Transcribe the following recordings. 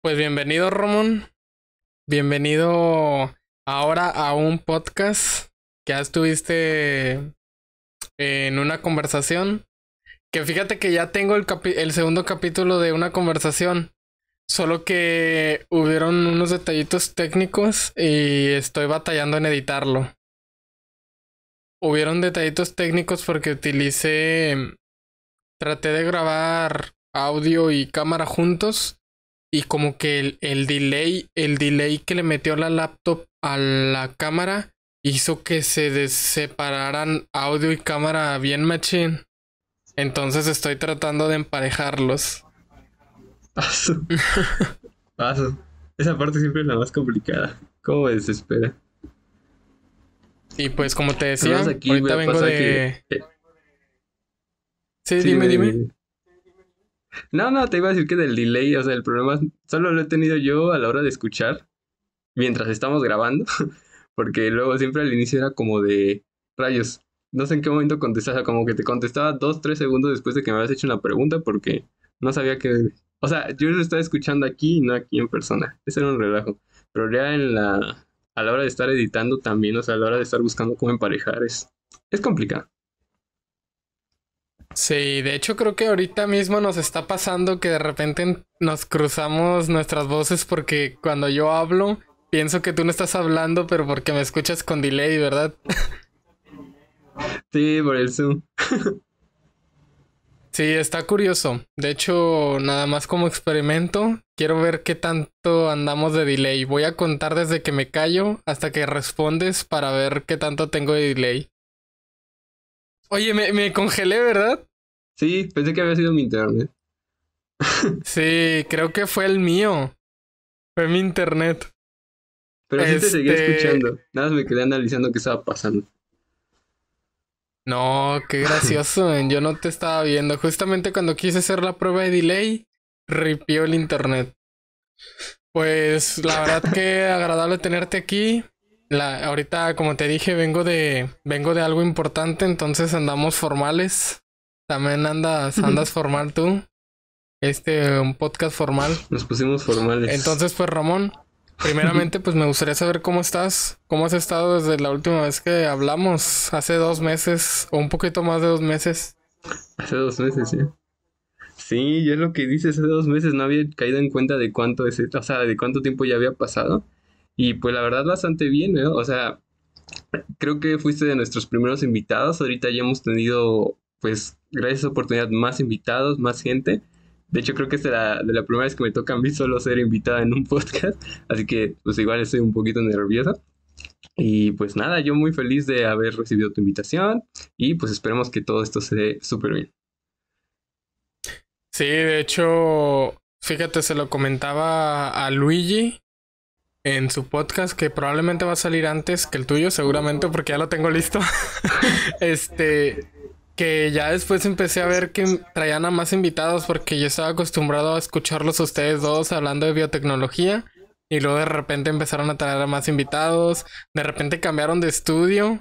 Pues bienvenido, Romón. Bienvenido ahora a un podcast que ya estuviste eh, en una conversación. Que fíjate que ya tengo el, el segundo capítulo de una conversación. Solo que hubieron unos detallitos técnicos y estoy batallando en editarlo. Hubieron detallitos técnicos porque utilicé... Traté de grabar audio y cámara juntos y como que el, delay, el delay que le metió la laptop a la cámara hizo que se separaran audio y cámara bien machín. Entonces estoy tratando de emparejarlos. Paso. Paso. Esa parte siempre es la más complicada. ¿Cómo desespera? Y pues como te decía, ahorita vengo de... Eh, sí, dime, dime. No, no, te iba a decir que del delay, o sea, el problema solo lo he tenido yo a la hora de escuchar mientras estamos grabando, porque luego siempre al inicio era como de rayos. No sé en qué momento contestaba, como que te contestaba dos, tres segundos después de que me habías hecho una pregunta porque no sabía que... O sea, yo lo estaba escuchando aquí y no aquí en persona. Ese era un relajo. Pero ya en la... a la hora de estar editando también, o sea, a la hora de estar buscando cómo emparejar, es complicado. Sí, de hecho creo que ahorita mismo nos está pasando que de repente nos cruzamos nuestras voces porque cuando yo hablo pienso que tú no estás hablando, pero porque me escuchas con delay, ¿verdad? Sí, por el Zoom. Sí, está curioso. De hecho, nada más como experimento, quiero ver qué tanto andamos de delay. Voy a contar desde que me callo hasta que respondes para ver qué tanto tengo de delay. Oye, me, me congelé, ¿verdad? Sí, pensé que había sido mi internet. sí, creo que fue el mío. Fue mi internet. Pero sí te seguía este escuchando. Nada más me quedé analizando qué estaba pasando. No, qué gracioso. Yo no te estaba viendo. Justamente cuando quise hacer la prueba de delay, ripió el internet. Pues la verdad que agradable tenerte aquí la, ahorita, como te dije, vengo de, vengo de algo importante, entonces andamos formales. También andas, andas formal tú. Este, un podcast formal. Nos pusimos formales. Entonces, pues Ramón, primeramente, pues me gustaría saber cómo estás, cómo has estado desde la última vez que hablamos, hace dos meses, o un poquito más de dos meses. Hace dos meses, sí. Sí, yo es lo que dices, hace dos meses no había caído en cuenta de cuánto es, o sea, de cuánto tiempo ya había pasado. Y pues la verdad bastante bien, ¿no? O sea, creo que fuiste de nuestros primeros invitados. Ahorita ya hemos tenido, pues, gracias a oportunidad, más invitados, más gente. De hecho, creo que es la, de la primera vez que me toca a mí solo ser invitada en un podcast. Así que, pues, igual estoy un poquito nerviosa. Y pues nada, yo muy feliz de haber recibido tu invitación y pues esperemos que todo esto se dé súper bien. Sí, de hecho, fíjate, se lo comentaba a Luigi en su podcast que probablemente va a salir antes que el tuyo, seguramente porque ya lo tengo listo. este, que ya después empecé a ver que traían a más invitados porque yo estaba acostumbrado a escucharlos a ustedes dos hablando de biotecnología. Y luego de repente empezaron a traer a más invitados. De repente cambiaron de estudio.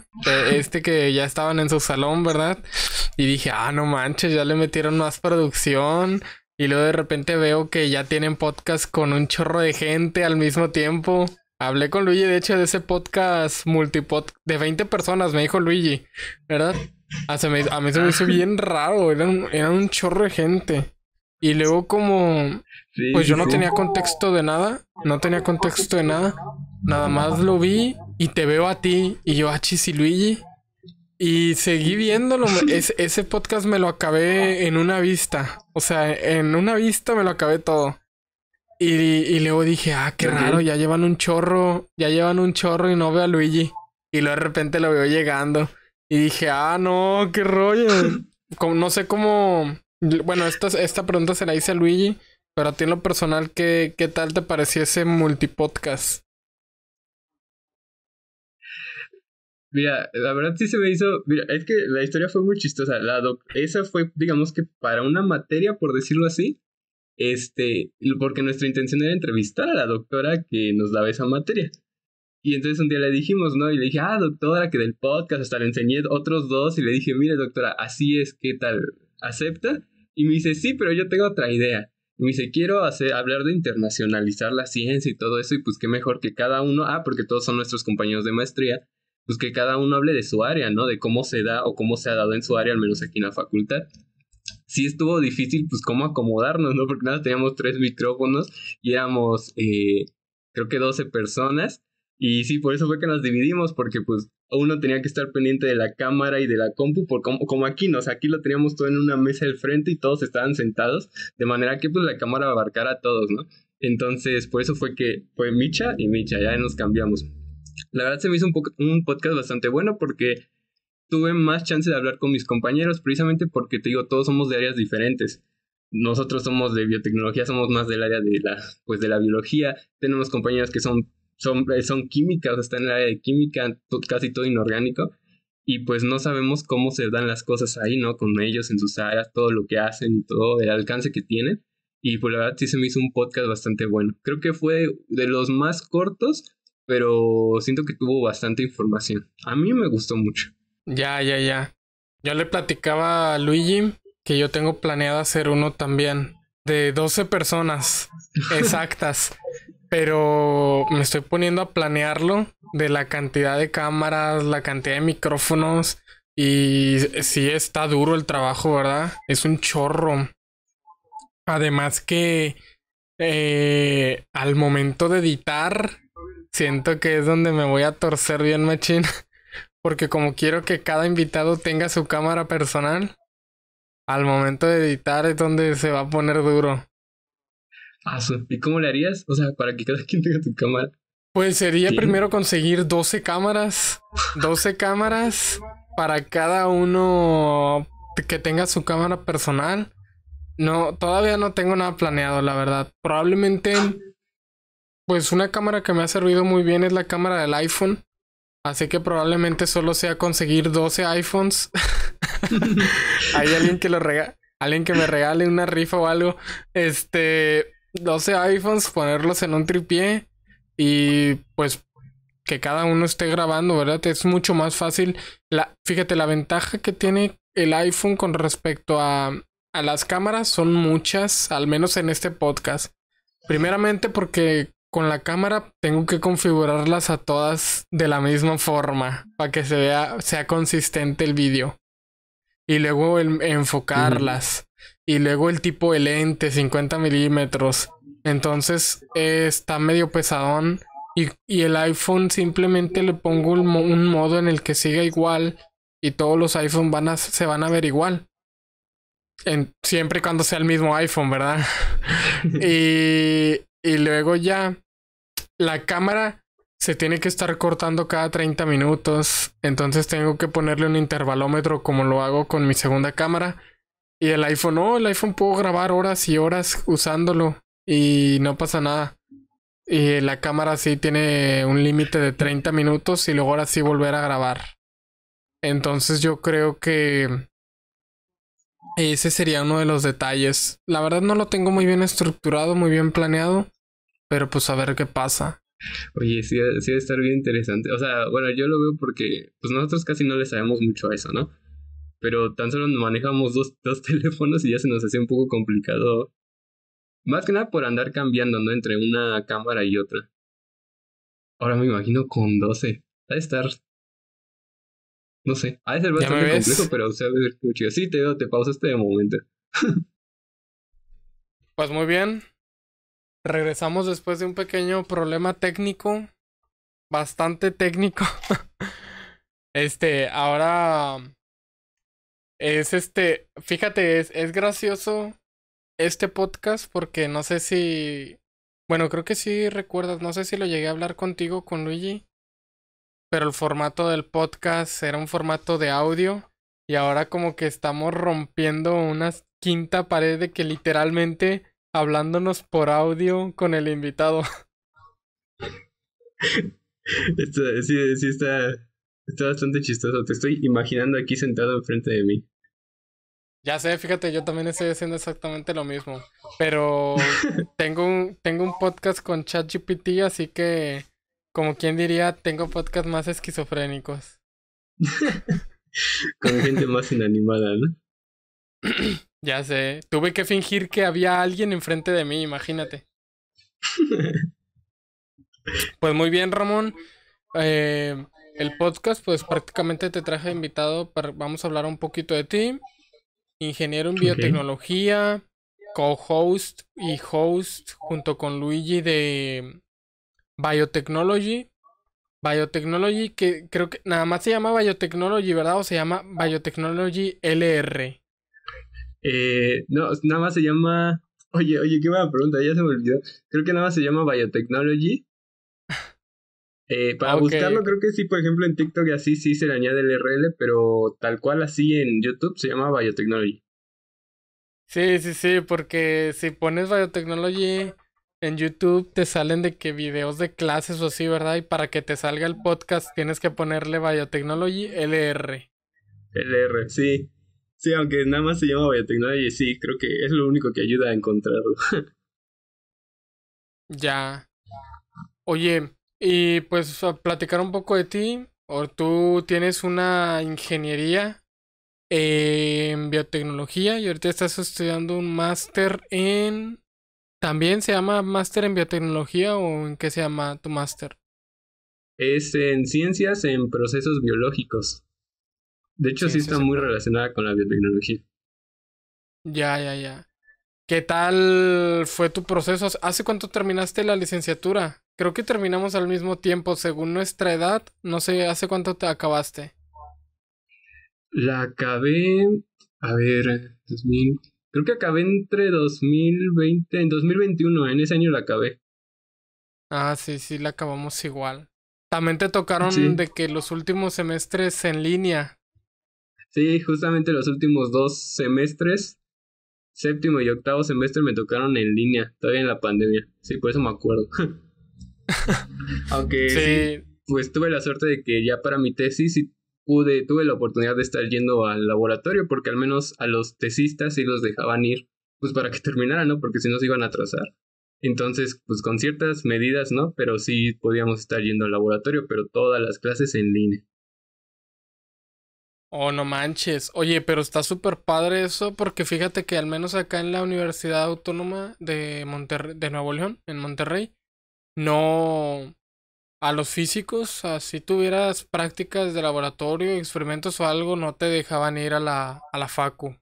este que ya estaban en su salón, ¿verdad? Y dije, ah, no manches, ya le metieron más producción. Y luego de repente veo que ya tienen podcast con un chorro de gente al mismo tiempo. Hablé con Luigi, de hecho, de ese podcast multipod de 20 personas, me dijo Luigi, ¿verdad? Ah, a, mí se me hizo ah. bien raro, Era un chorro de gente. Y luego como... pues yo no tenía contexto de nada, no tenía contexto de nada. Nada más lo vi y te veo a ti y yo, ah, y Luigi. Y seguí viéndolo. ese podcast me lo acabé en una vista. O sea, en una vista me lo acabé todo. Y, y luego dije, ah, qué raro, ya llevan un chorro, ya llevan un chorro y no veo a Luigi. Y luego de repente lo veo llegando. Y dije, ah, no, qué rollo. no sé cómo. Bueno, esta, esta pregunta se la hice a Luigi, pero a ti en lo personal, ¿qué, qué tal te pareció ese multipodcast? Mira, la verdad sí se me hizo, mira, es que la historia fue muy chistosa. La esa fue, digamos que para una materia, por decirlo así, este, porque nuestra intención era entrevistar a la doctora que nos daba esa materia. Y entonces un día le dijimos, ¿no? Y le dije, ah, doctora, que del podcast hasta le enseñé otros dos y le dije, mire, doctora, así es, ¿qué tal? ¿Acepta? Y me dice, sí, pero yo tengo otra idea. Y me dice, quiero hacer, hablar de internacionalizar la ciencia y todo eso, y pues qué mejor que cada uno, ah, porque todos son nuestros compañeros de maestría, pues que cada uno hable de su área, ¿no? De cómo se da o cómo se ha dado en su área, al menos aquí en la facultad. Sí estuvo difícil, pues, cómo acomodarnos, ¿no? Porque nada, teníamos tres micrófonos y éramos, eh, creo que 12 personas. Y sí, por eso fue que nos dividimos, porque pues uno tenía que estar pendiente de la cámara y de la compu, por como, como aquí, ¿no? O sea, aquí lo teníamos todo en una mesa del frente y todos estaban sentados, de manera que pues la cámara abarcara a todos, ¿no? Entonces, por eso fue que fue Micha y Micha, ya nos cambiamos. La verdad se me hizo un, podcast bastante bueno porque tuve más chance de hablar con mis compañeros, precisamente porque te digo, todos somos de áreas diferentes. Nosotros somos de biotecnología, somos más del área de la, pues de la biología. Tenemos compañeros que son, son, eh, son químicas, están en el área de química, casi todo inorgánico. Y pues no sabemos cómo se dan las cosas ahí, ¿no? Con ellos en sus áreas, todo lo que hacen y todo el alcance que tienen. Y pues la verdad sí se me hizo un podcast bastante bueno. Creo que fue de los más cortos, pero siento que tuvo bastante información. A mí me gustó mucho. Ya, ya, ya. Yo le platicaba a Luigi que yo tengo planeado hacer uno también de 12 personas exactas, pero me estoy poniendo a planearlo de la cantidad de cámaras, la cantidad de micrófonos y sí está duro el trabajo, ¿verdad? Es un chorro. Además que eh, al momento de editar siento que es donde me voy a torcer bien machín. Porque como quiero que cada invitado tenga su cámara personal, al momento de editar es donde se va a poner duro. Ah, ¿Y cómo le harías? O sea, para que cada quien tenga su cámara. Pues sería primero conseguir 12 cámaras. 12 cámaras para cada uno que tenga su cámara personal. No, todavía no tengo nada planeado, la verdad. Probablemente pues una cámara que me ha servido muy bien es la cámara del iPhone. Así que probablemente solo sea conseguir 12 iPhones. Hay alguien que lo rega alguien que me regale una rifa o algo. Este, 12 iPhones, ponerlos en un tripié y pues que cada uno esté grabando, ¿verdad? Es mucho más fácil. La, fíjate, la ventaja que tiene el iPhone con respecto a, a las cámaras son muchas, al menos en este podcast. Primeramente porque con la cámara tengo que configurarlas a todas de la misma forma para que se vea, sea consistente el vídeo. Y luego enfocarlas. Y luego el tipo de lente, 50 milímetros. Entonces eh, está medio pesadón. Y, el iPhone simplemente le pongo un, modo en el que siga igual. Y todos los iPhones van a, se van a ver igual. En, siempre y cuando sea el mismo iPhone, ¿verdad? y, y luego ya la cámara se tiene que estar cortando cada 30 minutos. Entonces tengo que ponerle un intervalómetro como lo hago con mi segunda cámara. Y el iPhone, no, el iPhone puedo grabar horas y horas usándolo y no pasa nada. Y la cámara sí tiene un límite de 30 minutos y luego ahora sí volver a grabar. Entonces yo creo que ese sería uno de los detalles. La verdad no lo tengo muy bien estructurado, muy bien planeado. Pero pues a ver qué pasa. Oye, sí, sí debe estar bien interesante. O sea, bueno, yo lo veo porque pues nosotros casi no le sabemos mucho a eso, ¿no? Pero tan solo manejamos dos, dos teléfonos y ya se nos hace un poco complicado. Más que nada por andar cambiando, ¿no? Entre una cámara y otra. Ahora me imagino con 12. Ha de estar. No sé. Ha de ser bastante complejo, pero o sea, Sí, te, te pausaste de momento. pues muy bien. Regresamos después de un pequeño problema técnico. Bastante técnico. este, ahora. Es este. Fíjate, es, es gracioso este podcast porque no sé si. Bueno, creo que sí recuerdas. No sé si lo llegué a hablar contigo, con Luigi. Pero el formato del podcast era un formato de audio. Y ahora como que estamos rompiendo una quinta pared de que literalmente hablándonos por audio con el invitado. sí, sí está, bastante chistoso. Te estoy imaginando aquí sentado enfrente de mí. Ya sé, fíjate, yo también estoy haciendo exactamente lo mismo. Pero tengo un, tengo un podcast con ChatGPT, así que, como quien diría, tengo podcasts más esquizofrénicos. con gente más inanimada, ¿no? Ya sé, tuve que fingir que había alguien enfrente de mí, imagínate. pues muy bien, Ramón. Eh, el podcast, pues prácticamente te traje invitado. Vamos a hablar un poquito de ti. Ingeniero en biotecnología, co-host y host junto con Luigi de Biotechnology. Biotechnology, que creo que nada más se llama Biotechnology, ¿verdad? O se llama Biotechnology LR. Eh, no, nada más se llama. Oye, oye, qué buena pregunta, ya se me olvidó. Creo que nada más se llama Biotechnology. Eh, para buscarlo, creo que sí, por ejemplo, en TikTok así sí se le añade el RL, pero tal cual así en YouTube se llama Biotechnology. Sí, sí, sí, porque si pones Biotechnology en YouTube te salen de que videos de clases o así, ¿verdad? Y para que te salga el podcast tienes que ponerle Biotechnology LR. LR, sí. Sí, aunque nada más se llama biotecnología, y sí, creo que es lo único que ayuda a encontrarlo. ya. Oye, y pues a platicar un poco de ti. O tú tienes una ingeniería en biotecnología y ahorita estás estudiando un máster en... ¿También se llama máster en biotecnología o en qué se llama tu máster? Es en ciencias en procesos biológicos. De hecho, sí, está muy relacionada con la biotecnología. Ya, ya, ya. ¿Qué tal fue tu proceso? ¿Hace cuánto terminaste la licenciatura? Creo que terminamos al mismo tiempo, según nuestra edad. No sé, ¿hace cuánto te acabaste? La acabé, a ver, 2000. Creo que acabé entre 2020, en 2021, en ese año la acabé. Ah, sí, sí, la acabamos igual. También te tocaron de que los últimos semestres en línea, Sí, justamente los últimos dos semestres, séptimo y octavo semestre, me tocaron en línea, todavía en la pandemia. Sí, por eso me acuerdo. Aunque pues tuve la suerte de que ya para mi tesis pude, tuve la oportunidad de estar yendo al laboratorio, porque al menos a los tesistas sí los dejaban ir, pues para que terminaran, ¿no? Porque si no se iban a atrasar. Entonces, pues con ciertas medidas, ¿no? Pero sí podíamos estar yendo al laboratorio, pero todas las clases en línea. Oh, no manches. Oye, pero está súper padre eso, porque fíjate que al menos acá en la Universidad Autónoma de de Nuevo León, en Monterrey, no a los físicos, así tuvieras prácticas de laboratorio, experimentos o algo, no te dejaban ir a la, a la facu.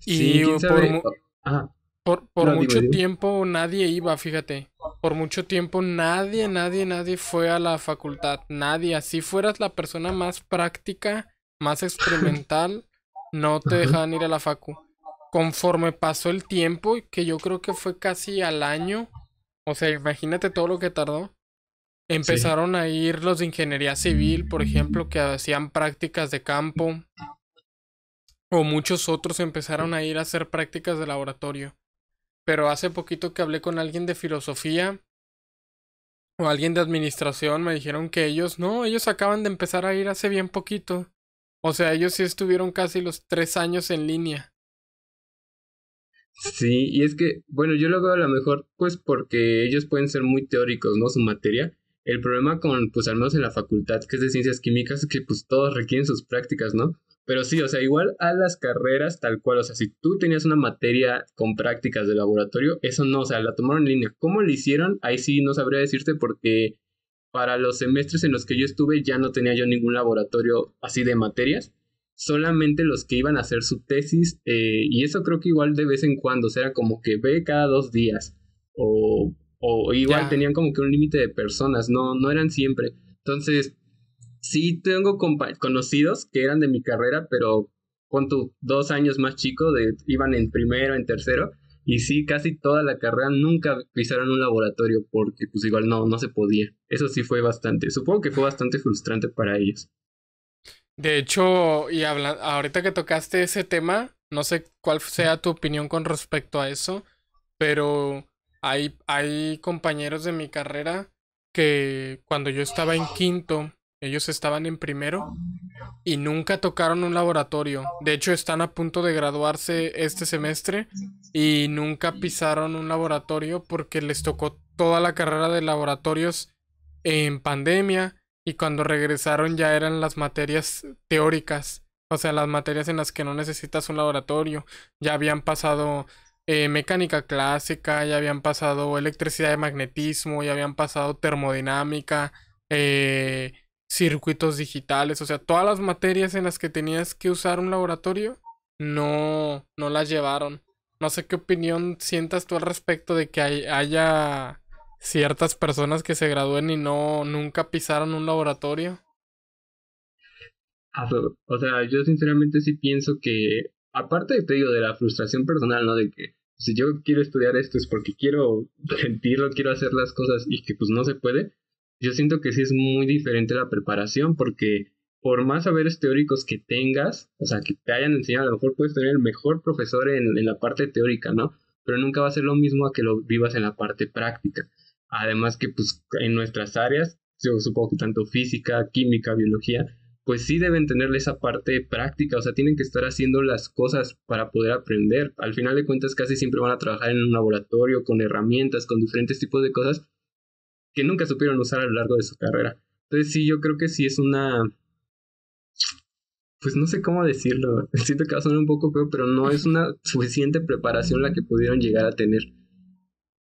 Sí, y por, por, mucho tiempo nadie iba, fíjate. Por mucho tiempo nadie, nadie, nadie fue a la facultad. Nadie. Así fueras la persona más práctica, más experimental, no te dejaban ir a la facu. Conforme pasó el tiempo, que yo creo que fue casi al año, o sea, imagínate todo lo que tardó. Empezaron a ir los de ingeniería civil, por ejemplo, que hacían prácticas de campo. O muchos otros empezaron a ir a hacer prácticas de laboratorio pero hace poquito que hablé con alguien de filosofía o alguien de administración, me dijeron que ellos, no, ellos acaban de empezar a ir hace bien poquito. O sea, ellos sí estuvieron casi los tres años en línea. Sí, y es que, bueno, yo lo veo a lo mejor, pues porque ellos pueden ser muy teóricos, ¿no? Su materia. El problema con, pues al menos en la facultad, que es de ciencias químicas, es que pues todos requieren sus prácticas, ¿no? Pero sí, o sea, igual a las carreras tal cual, o sea, si tú tenías una materia con prácticas de laboratorio, eso no, o sea, la tomaron en línea. ¿Cómo lo hicieron? Ahí sí no sabría decirte porque para los semestres en los que yo estuve ya no tenía yo ningún laboratorio así de materias, solamente los que iban a hacer su tesis, eh, y eso creo que igual de vez en cuando, o sea, como que ve cada dos días, o, o igual tenían como que un límite de personas, no, no eran siempre. Entonces, sí tengo conocidos que eran de mi carrera, pero con tu dos años más chico, iban en primero, en tercero, y sí, casi toda la carrera nunca pisaron un laboratorio porque pues igual no, no se podía. Eso sí fue bastante, supongo que fue bastante frustrante para ellos. De hecho, y ahorita que tocaste ese tema, no sé cuál sea tu opinión con respecto a eso, pero hay, hay compañeros de mi carrera que cuando yo estaba en quinto ellos estaban en primero ah, y nunca tocaron un laboratorio. De hecho, están a punto de graduarse este semestre y nunca pisaron un laboratorio porque les tocó toda la carrera de laboratorios en pandemia y cuando regresaron ya eran las materias teóricas. O sea, las materias en las que no necesitas un laboratorio. Ya habían pasado eh, mecánica clásica, ya habían pasado electricidad y magnetismo, ya habían pasado termodinámica, eh, circuitos digitales, o sea, todas las materias en las que tenías que usar un laboratorio, no, no las llevaron. No sé qué opinión sientas tú al respecto de que haya ciertas personas que se gradúen y no nunca pisaron un laboratorio. O sea, yo sinceramente sí pienso que, aparte de la frustración personal, ¿no? De que si yo quiero estudiar esto es porque quiero sentirlo, quiero hacer las cosas y que pues no se puede, yo siento que sí es muy diferente la preparación porque por más saberes teóricos que tengas, o sea, que te hayan enseñado, a lo mejor puedes tener el mejor profesor en, la parte teórica, ¿no? Pero nunca va a ser lo mismo a que lo vivas en la parte práctica. Además que pues en nuestras áreas, yo supongo que tanto física, química, biología, pues sí deben tenerle esa parte práctica, o sea, tienen que estar haciendo las cosas para poder aprender. Al final de cuentas, casi siempre van a trabajar en un laboratorio, con herramientas, con diferentes tipos de cosas, que nunca supieron usar a lo largo de su carrera. Entonces sí, yo creo que sí es una... Pues no sé cómo decirlo, siento que va a un poco feo, pero no es una suficiente preparación la que pudieron llegar a tener.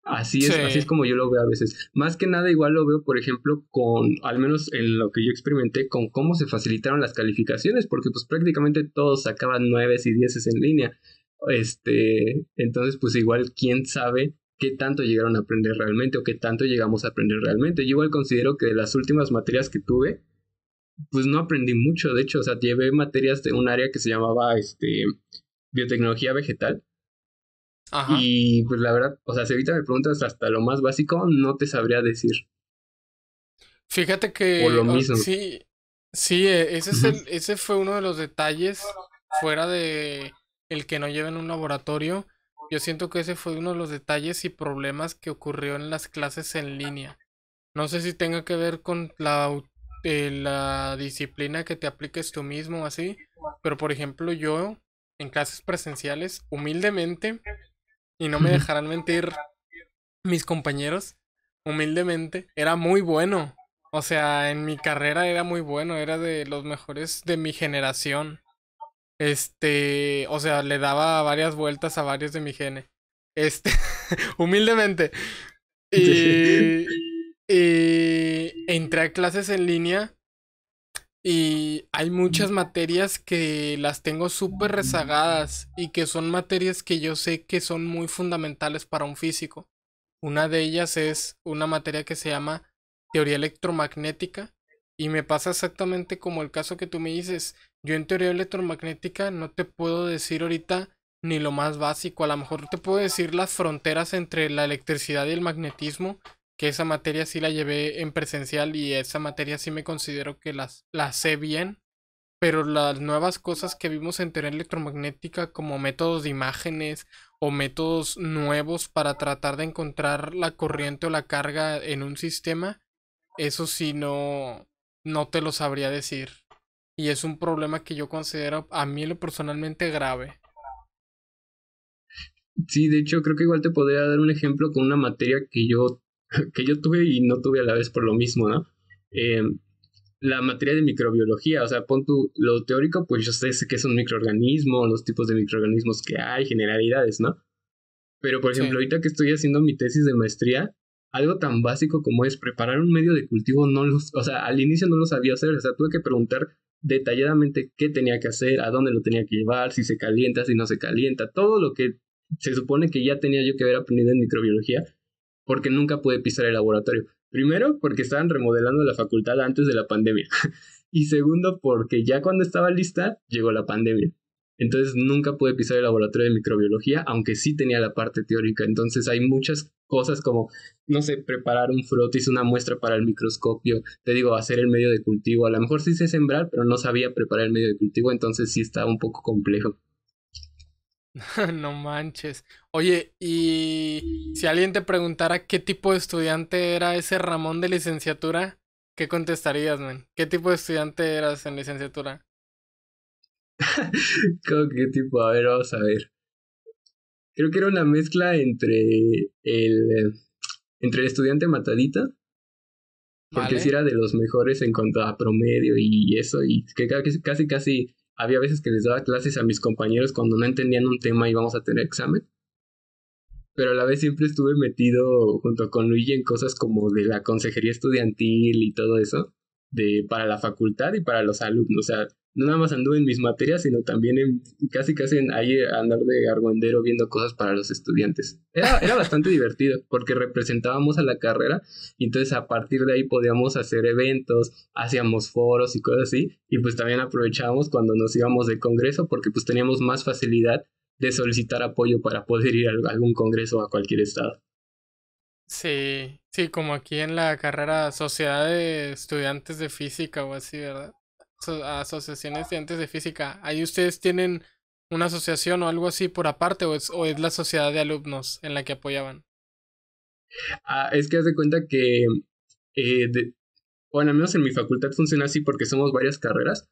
Así es, así es como yo lo veo a veces. Más que nada, igual lo veo, por ejemplo, con, al menos en lo que yo experimenté, con cómo se facilitaron las calificaciones, porque pues prácticamente todos sacaban nueve y dieces en línea. Este, entonces, pues igual, quién sabe qué tanto llegaron a aprender realmente o qué tanto llegamos a aprender realmente. Yo igual considero que de las últimas materias que tuve, pues no aprendí mucho, de hecho, o sea, llevé materias de un área que se llamaba este biotecnología vegetal. Ajá. Y pues la verdad, o sea, si ahorita me preguntas hasta lo más básico, no te sabría decir. Fíjate que lo mismo. sí, sí, e, ese es el, ese fue uno de los detalles fuera de el que no lleven un laboratorio yo siento que ese fue uno de los detalles y problemas que ocurrió en las clases en línea. No sé si tenga que ver con la, eh, la disciplina que te apliques tú mismo así, pero por ejemplo yo en clases presenciales, humildemente, y no me dejarán mentir mis compañeros, humildemente, era muy bueno. O sea, en mi carrera era muy bueno, era de los mejores de mi generación. Este, o sea, le daba varias vueltas a varios de mi gene. Este, humildemente. Y, entré a clases en línea y hay muchas materias que las tengo súper rezagadas y que son materias que yo sé que son muy fundamentales para un físico. Una de ellas es una materia que se llama teoría electromagnética y me pasa exactamente como el caso que tú me dices. Yo en teoría electromagnética no te puedo decir ahorita ni lo más básico. A lo mejor te puedo decir las fronteras entre la electricidad y el magnetismo, que esa materia sí la llevé en presencial y esa materia sí me considero que las, la sé bien. Pero las nuevas cosas que vimos en teoría electromagnética como métodos de imágenes o métodos nuevos para tratar de encontrar la corriente o la carga en un sistema, eso sí no, no te lo sabría decir. Y es un problema que yo considero a mí lo personalmente grave. Sí, de hecho creo que igual te podría dar un ejemplo con una materia que yo, que yo tuve y no tuve a la vez por lo mismo, ¿no? Em, la materia de microbiología, o sea, pon tu, lo teórico, pues yo sé, que es un microorganismo, los tipos de microorganismos que hay, generalidades, ¿no? Pero, por ejemplo, ahorita que estoy haciendo mi tesis de maestría, algo tan básico como es preparar un medio de cultivo, no los, o sea, al inicio no lo sabía hacer, o sea, tuve que preguntar detalladamente qué tenía que hacer, a dónde lo tenía que llevar, si se calienta, si no se calienta, todo lo que se supone que ya tenía yo que haber aprendido en microbiología, porque nunca pude pisar el laboratorio. Primero, porque estaban remodelando la facultad antes de la pandemia. y segundo, porque ya cuando estaba lista, llegó la pandemia. Entonces nunca pude pisar el laboratorio de microbiología, aunque sí tenía la parte teórica. Entonces hay muchas cosas como, no sé, preparar un frotis, una muestra para el microscopio, te digo, hacer el medio de cultivo. A lo mejor sí sé sembrar, pero no sabía preparar el medio de cultivo, entonces sí estaba un poco complejo. no manches. Oye, y si alguien te preguntara qué tipo de estudiante era ese Ramón de licenciatura, ¿qué contestarías, man? ¿Qué tipo de estudiante eras en licenciatura? Como que tipo, a ver, vamos a ver. Creo que era una mezcla entre el, entre el estudiante matadita, porque si sí era de los mejores en cuanto a promedio y eso, y que casi, casi había veces que les daba clases a mis compañeros cuando no entendían un tema y íbamos a tener examen. Pero a la vez siempre estuve metido junto con Luigi en cosas como de la consejería estudiantil y todo eso, de para la facultad y para los alumnos. O sea, no nada más anduve en mis materias, sino también en, casi casi en ahí andar de argüendero viendo cosas para los estudiantes. Era, era bastante divertido porque representábamos a la carrera y entonces a partir de ahí podíamos hacer eventos, hacíamos foros y cosas así y pues también aprovechábamos cuando nos íbamos de congreso porque pues teníamos más facilidad de solicitar apoyo para poder ir a algún congreso a cualquier estado. Sí, sí, como aquí en la carrera Sociedad de Estudiantes de Física o así, ¿verdad? asociaciones de entes de física. Ahí ustedes tienen una asociación o algo así por aparte, o es, es la sociedad de alumnos en la que apoyaban. Ah, es que haz de cuenta que, eh, bueno, al menos en mi facultad funciona así porque somos varias carreras,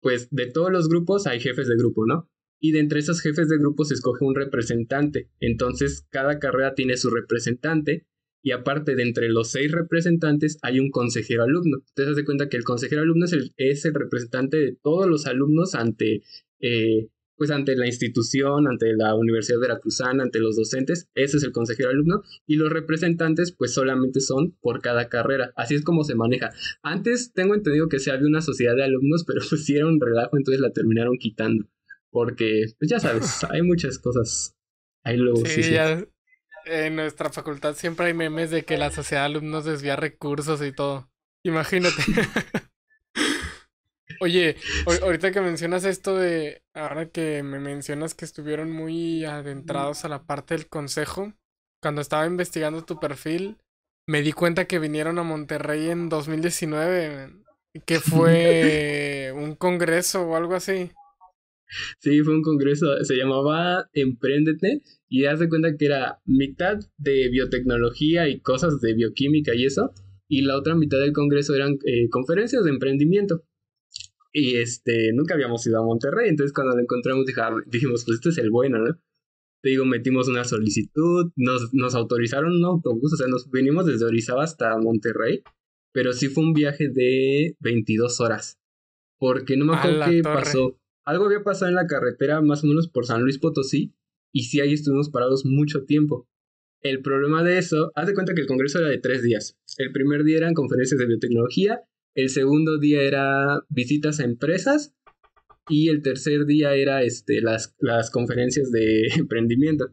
pues de todos los grupos hay jefes de grupo, ¿no? Y de entre esos jefes de grupo se escoge un representante. Entonces, cada carrera tiene su representante y aparte de entre los seis representantes hay un consejero alumno. Entonces, de cuenta que el consejero alumno es el, representante de todos los alumnos ante, eh, pues ante la institución, ante la Universidad Veracruzana, ante los docentes. Ese es el consejero alumno y los representantes pues solamente son por cada carrera. Así es como se maneja. Antes tengo entendido que se había una sociedad de alumnos, pero pusieron un relajo, entonces la terminaron quitando. Porque, pues ya sabes, hay muchas cosas. Ahí luego, sí, en nuestra facultad siempre hay memes de que la sociedad de alumnos desvía recursos y todo. Imagínate. Oye, ahorita que mencionas esto de, ahora que me mencionas que estuvieron muy adentrados a la parte del consejo, cuando estaba investigando tu perfil, me di cuenta que vinieron a Monterrey en 2019, que fue un congreso o algo así. Sí, fue un congreso, se llamaba Emprendete y hace de cuenta que era mitad de biotecnología y cosas de bioquímica y eso, y la otra mitad del congreso eran eh, conferencias de emprendimiento. Y este, nunca habíamos ido a Monterrey, entonces cuando lo encontramos ah, dijimos, pues este es el bueno, ¿no? Te digo, metimos una solicitud, nos, nos autorizaron un autobús, o sea, nos vinimos desde Orizaba hasta Monterrey, pero sí fue un viaje de 22 horas, porque no me acuerdo qué pasó algo había pasado en la carretera más o menos por San Luis Potosí y sí ahí estuvimos parados mucho tiempo. El problema de eso, haz de cuenta que el Congreso era de tres días. El primer día eran conferencias de biotecnología, el segundo día era visitas a empresas y el tercer día era este, las, las conferencias de emprendimiento.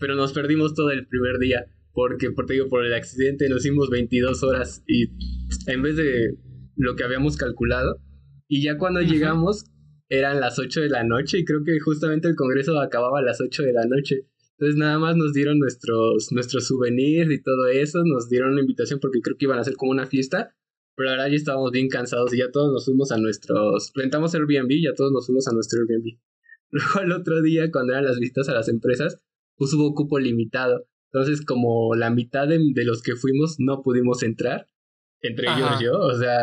Pero nos perdimos todo el primer día porque, por, digo, por el accidente nos hicimos 22 horas y en vez de lo que habíamos calculado. Y ya cuando llegamos, eran las 8 de la noche y creo que justamente el Congreso acababa a las 8 de la noche. Entonces nada más nos dieron nuestros, nuestros souvenirs y todo eso, nos dieron una invitación porque creo que iban a ser como una fiesta, pero ahora ya estábamos bien cansados y ya todos nos fuimos a nuestros, rentamos Airbnb y ya todos nos fuimos a nuestro Airbnb. Luego al otro día, cuando eran las visitas a las empresas, pues hubo cupo limitado. Entonces como la mitad de, los que fuimos no pudimos entrar, entre ellos yo, o sea,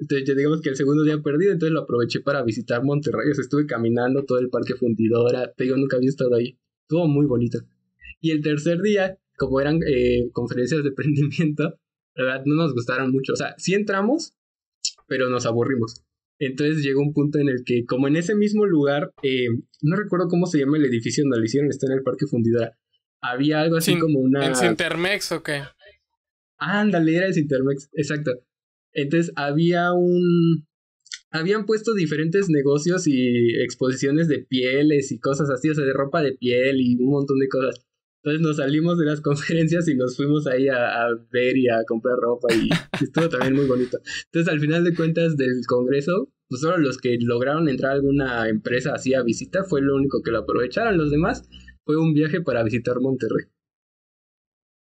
entonces, este, digamos que el segundo día perdido, entonces lo aproveché para visitar Monterrey. O estuve caminando todo el parque fundidora. pero digo, nunca había estado ahí. Estuvo muy bonito. Y el tercer día, como eran eh, conferencias de emprendimiento, la verdad no nos gustaron mucho. O sea, sí entramos, pero nos aburrimos. Entonces llegó un punto en el que, como en ese mismo lugar, eh, no recuerdo cómo se llama el edificio donde lo hicieron, está en el parque fundidora. Había algo así como una. ¿En Cintermex o qué? Ándale, era el Cintermex, exacto. Entonces había un... Habían puesto diferentes negocios y exposiciones de pieles y cosas así, o sea, de ropa de piel y un montón de cosas. Entonces nos salimos de las conferencias y nos fuimos ahí a, ver y a comprar ropa y estuvo también muy bonito. Entonces al final de cuentas del Congreso, pues solo los que lograron entrar a alguna empresa así a visitar fue lo único que lo aprovecharon. Los demás fue un viaje para visitar Monterrey.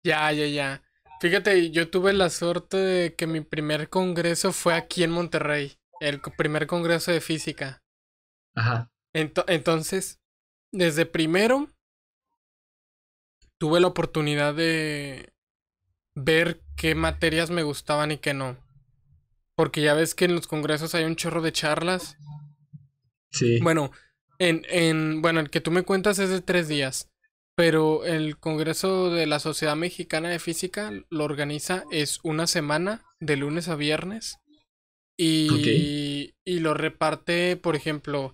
Ya, ya, ya. Fíjate, yo tuve la suerte de que mi primer congreso fue aquí en Monterrey, el primer congreso de física. Ajá. entonces, desde primero, tuve la oportunidad de ver qué materias me gustaban y qué no. Porque ya ves que en los congresos hay un chorro de charlas. Sí. Bueno, en, en, bueno, el que tú me cuentas es de tres días pero el Congreso de la Sociedad Mexicana de Física lo organiza, es una semana, de lunes a viernes, y, lo reparte, por ejemplo,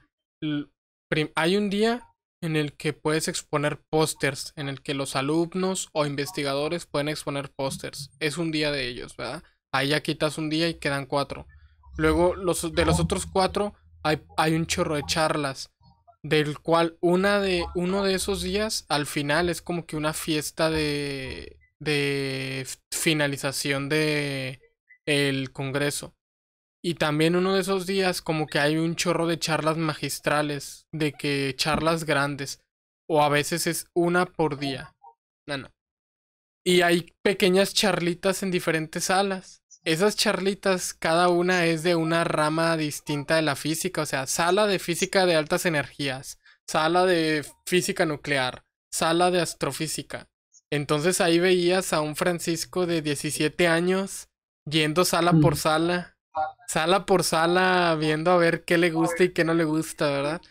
hay un día en el que puedes exponer pósters, en el que los alumnos o investigadores pueden exponer pósters. Es un día de ellos, ¿verdad? Ahí ya quitas un día y quedan cuatro. Luego, los, de los oh. otros cuatro, hay, hay un chorro de charlas del cual una de, uno de esos días al final es como que una fiesta de, de finalización de el Congreso. Y también uno de esos días como que hay un chorro de charlas magistrales, de que charlas grandes, o a veces es una por día. No, ah, no. Y hay pequeñas charlitas en diferentes salas esas charlitas, cada una es de una rama distinta de la física, o sea, sala de física de altas energías, sala de física nuclear, sala de astrofísica. Entonces ahí veías a un Francisco de 17 años yendo sala por mm. sala, sala por sala, viendo a ver qué le gusta y qué no le gusta, ¿verdad?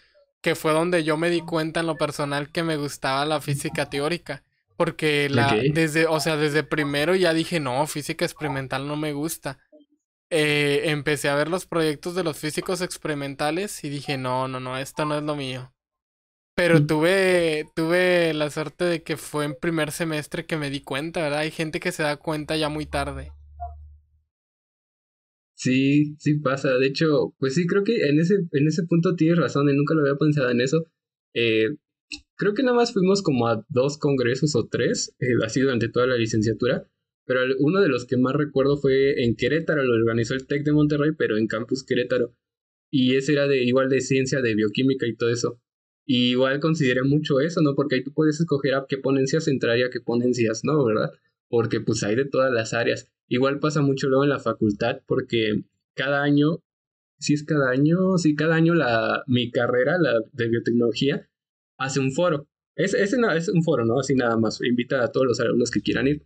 Que fue donde yo me di cuenta en lo personal que me gustaba la física teórica. Porque la, desde, o sea, desde primero ya dije, no, física experimental no me gusta. Eh, empecé a ver los proyectos de los físicos experimentales y dije, no, no, no, esto no es lo mío. Pero mm. tuve, tuve la suerte de que fue en primer semestre que me di cuenta, ¿verdad? Hay gente que se da cuenta ya muy tarde. Sí, sí pasa. De hecho, pues sí, creo que en ese, en ese punto tienes razón, y nunca lo había pensado en eso. Eh, creo que nada más fuimos como a dos congresos o tres, eh, así durante toda la licenciatura, pero uno de los que más recuerdo fue en Querétaro, lo organizó el TEC de Monterrey, pero en Campus Querétaro. Y ese era de igual de ciencia, de bioquímica y todo eso. Y igual consideré mucho eso, ¿no? Porque ahí tú puedes escoger a qué ponencias y a qué ponencias no, ¿verdad? Porque pues hay de todas las áreas. Igual pasa mucho luego en la facultad porque cada año, si es cada año, sí, cada año la, mi carrera, la de biotecnología, hace un foro. Es, es, es un foro, ¿no? Así nada más. Invita a todos los alumnos que quieran ir.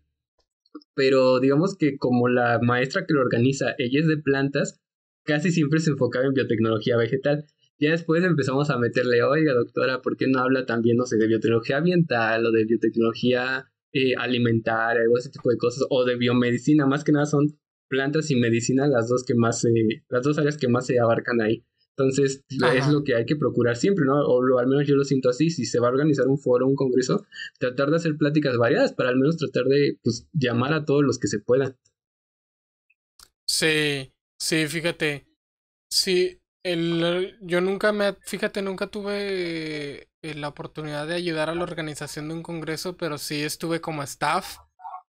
Pero digamos que como la maestra que lo organiza, ella es de plantas, casi siempre se enfocaba en biotecnología vegetal. Ya después empezamos a meterle, oiga doctora, ¿por qué no habla también, no sé, de biotecnología ambiental o de biotecnología eh, alimentaria o ese tipo de cosas? O de biomedicina, más que nada son plantas y medicina las dos que más las dos áreas que más se abarcan ahí. Entonces, es lo que hay que procurar siempre, ¿no? O lo, al menos yo lo siento así, si se va a organizar un foro, un congreso, tratar de hacer pláticas variadas para al menos tratar de pues, llamar a todos los que se puedan. Sí, sí, fíjate. Sí, el, yo nunca me, fíjate, nunca tuve eh, la oportunidad de ayudar a la organización de un congreso, pero sí estuve como staff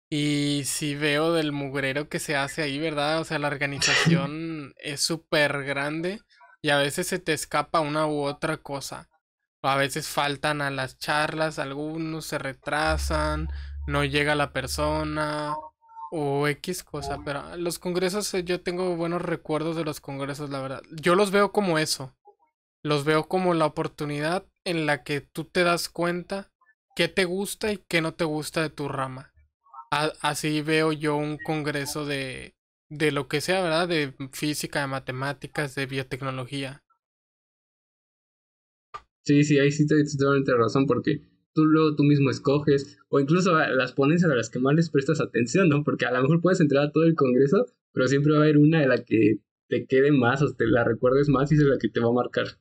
y sí veo del mugrero que se hace ahí, ¿verdad? O sea, la organización es súper grande y a veces se te escapa una u otra cosa. A veces faltan a las charlas, algunos se retrasan, no llega la persona o X cosa, pero los congresos eh, yo tengo buenos recuerdos de los congresos, la verdad. Yo los veo como eso. Los veo como la oportunidad en la que tú te das cuenta qué te gusta y qué no te gusta de tu rama. así veo yo un congreso de de lo que sea, ¿verdad? De física, de matemáticas, de biotecnología. Sí, sí, ahí sí te totalmente razón porque tú luego tú mismo escoges o incluso las ponencias a las que más les prestas atención, ¿no? Porque a lo mejor puedes entrar a todo el congreso, pero siempre va a haber una de la que te quede más o te la recuerdes más y es la que te va a marcar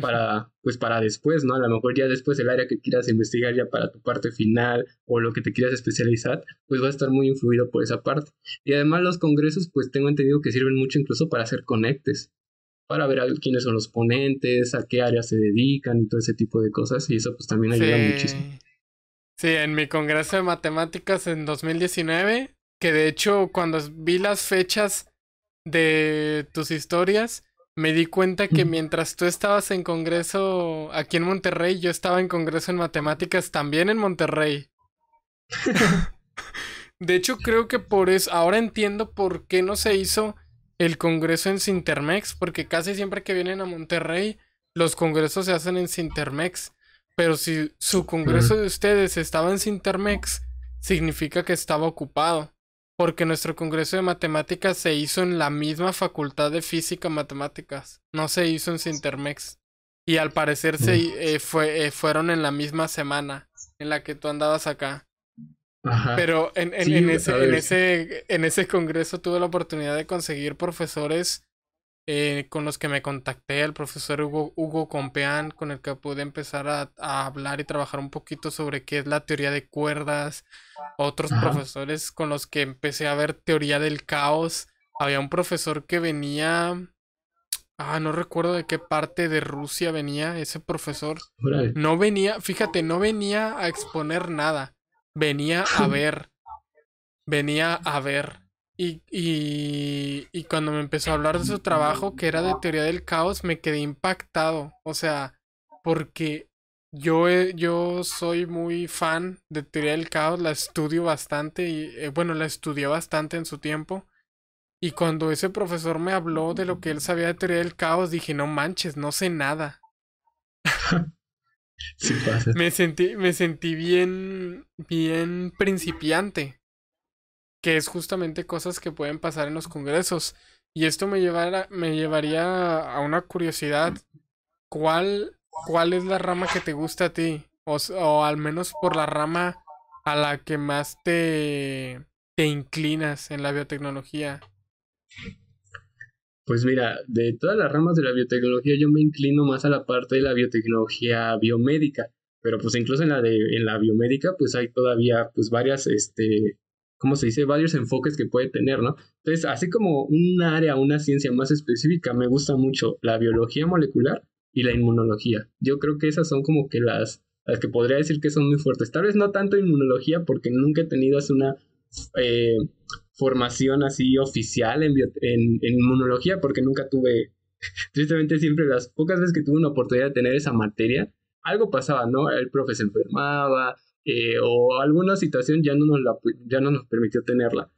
para, pues para después, ¿no? A lo mejor ya después el área que quieras investigar ya para tu parte final o lo que te quieras especializar, pues va a estar muy influido por esa parte. Y además los congresos, pues tengo entendido que sirven mucho incluso para hacer conectes, para ver a quiénes son los ponentes, a qué área se dedican y todo ese tipo de cosas, y eso pues también ayuda muchísimo. Sí, en mi congreso de matemáticas en 2019, que de hecho cuando vi las fechas de tus historias, me di cuenta que mientras tú estabas en Congreso aquí en Monterrey, yo estaba en Congreso en Matemáticas también en Monterrey. de hecho, creo que por eso, ahora entiendo por qué no se hizo el Congreso en Sintermex. porque casi siempre que vienen a Monterrey, los congresos se hacen en Sintermex. Pero si su congreso de ustedes estaba en Sintermex, significa que estaba ocupado porque nuestro Congreso de Matemáticas se hizo en la misma Facultad de Física Matemáticas, no se hizo en Cintermex. Y al parecer se mm. eh, fue, eh, fueron en la misma semana en la que tú andabas acá. Pero en, en, ese, en, ese, en ese congreso tuve la oportunidad de conseguir profesores eh, con los que me contacté, el profesor Hugo, Hugo Compeán, con el que pude empezar a, hablar y trabajar un poquito sobre qué es la teoría de cuerdas, otros profesores con los que empecé a ver teoría del caos. Había un profesor que venía, ah, no recuerdo de qué parte de Rusia venía ese profesor. No venía, fíjate, no venía a exponer nada, venía a ver, venía a ver. Y, cuando me empezó a hablar de su trabajo, que era de teoría del caos, me quedé impactado. O sea, porque yo, eh, yo soy muy fan de teoría del caos, la estudio bastante y, eh, bueno, la estudié bastante en su tiempo. Y cuando ese profesor me habló de lo que él sabía de teoría del caos, dije, no manches, no sé nada. me sentí, me sentí bien, bien principiante que es justamente cosas que pueden pasar en los congresos. Y esto me, llevara, me llevaría a una curiosidad. ¿Cuál, ¿Cuál es la rama que te gusta a ti? O, al menos por la rama a la que más te, te inclinas en la biotecnología. Pues mira, de todas las ramas de la biotecnología yo me inclino más a la parte de la biotecnología biomédica, pero pues incluso en la de en la biomédica pues hay todavía pues varias este ¿cómo se dice? Varios enfoques que puede tener, ¿no? Entonces, así como un área, una ciencia más específica, me gusta mucho la biología molecular y la inmunología. Yo creo que esas son como que las, las que podría decir que son muy fuertes. Tal vez no tanto inmunología porque nunca he tenido una eh, formación así oficial en, en inmunología porque nunca tuve, tristemente siempre las pocas veces que tuve una oportunidad de tener esa materia, algo pasaba, ¿no? El profe se enfermaba, eh, o alguna situación ya no, nos la, ya no nos permitió tenerla.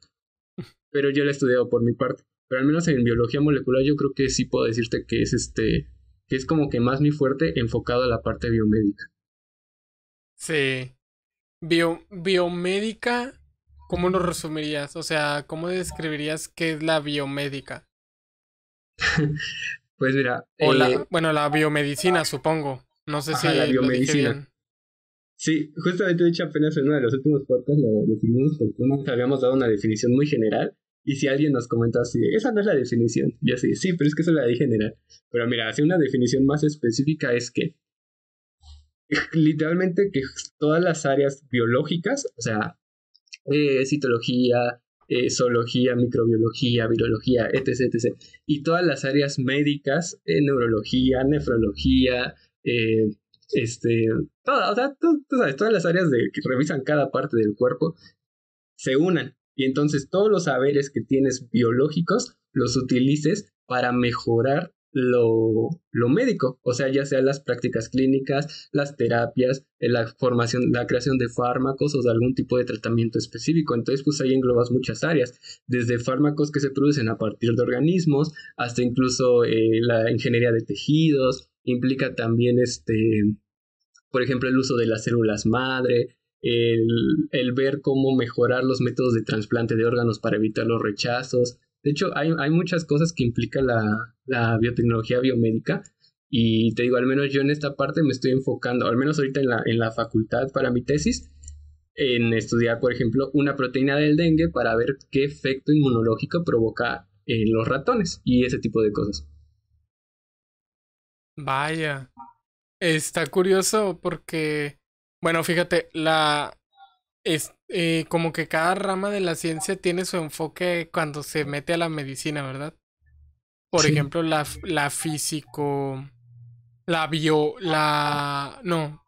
Pero yo la he estudiado por mi parte. Pero al menos en biología molecular yo creo que sí puedo decirte que es este, que es como que más mi fuerte enfocado a la parte biomédica. Sí. biomédica, ¿cómo lo resumirías? O sea, ¿cómo describirías qué es la biomédica? pues mira. Eh, bueno, la biomedicina, supongo. No sé si. La biomedicina. Sí, justamente he hecho apenas en uno de los últimos Cuartos, lo definimos porque nos habíamos dado una definición muy general y si alguien nos comenta así, esa no es la definición, yo sí, sí, pero es que eso la di general. Pero mira, hace una definición más específica es que literalmente que todas las áreas biológicas, o sea, eh, citología, eh, zoología, microbiología, virología, etc, etc. Y todas las áreas médicas, eh, neurología, nefrología, eh, este, o sea, todas las áreas de, que revisan cada parte del cuerpo se unan. Y entonces todos los saberes que tienes biológicos los utilices para mejorar lo, lo médico, o sea, ya sean las prácticas clínicas, las terapias, eh, la formación, la creación de fármacos o de algún tipo de tratamiento específico. Entonces, pues ahí englobas muchas áreas, desde fármacos que se producen a partir de organismos hasta incluso eh, la ingeniería de tejidos, implica también este, por ejemplo, el uso de las células madre, el, ver cómo mejorar los métodos de trasplante de órganos para evitar los rechazos. De hecho, hay, muchas cosas que implica la, biotecnología biomédica y te digo, al menos yo en esta parte me estoy enfocando, al menos ahorita en la facultad para mi tesis, en estudiar, por ejemplo, una proteína del dengue para ver qué efecto inmunológico provoca en los ratones y ese tipo de cosas. Vaya. Está curioso porque, bueno, fíjate, la es eh, como que cada rama de la ciencia tiene su enfoque cuando se mete a la medicina, ¿verdad? Por ejemplo, la, la físico, la bio, la no,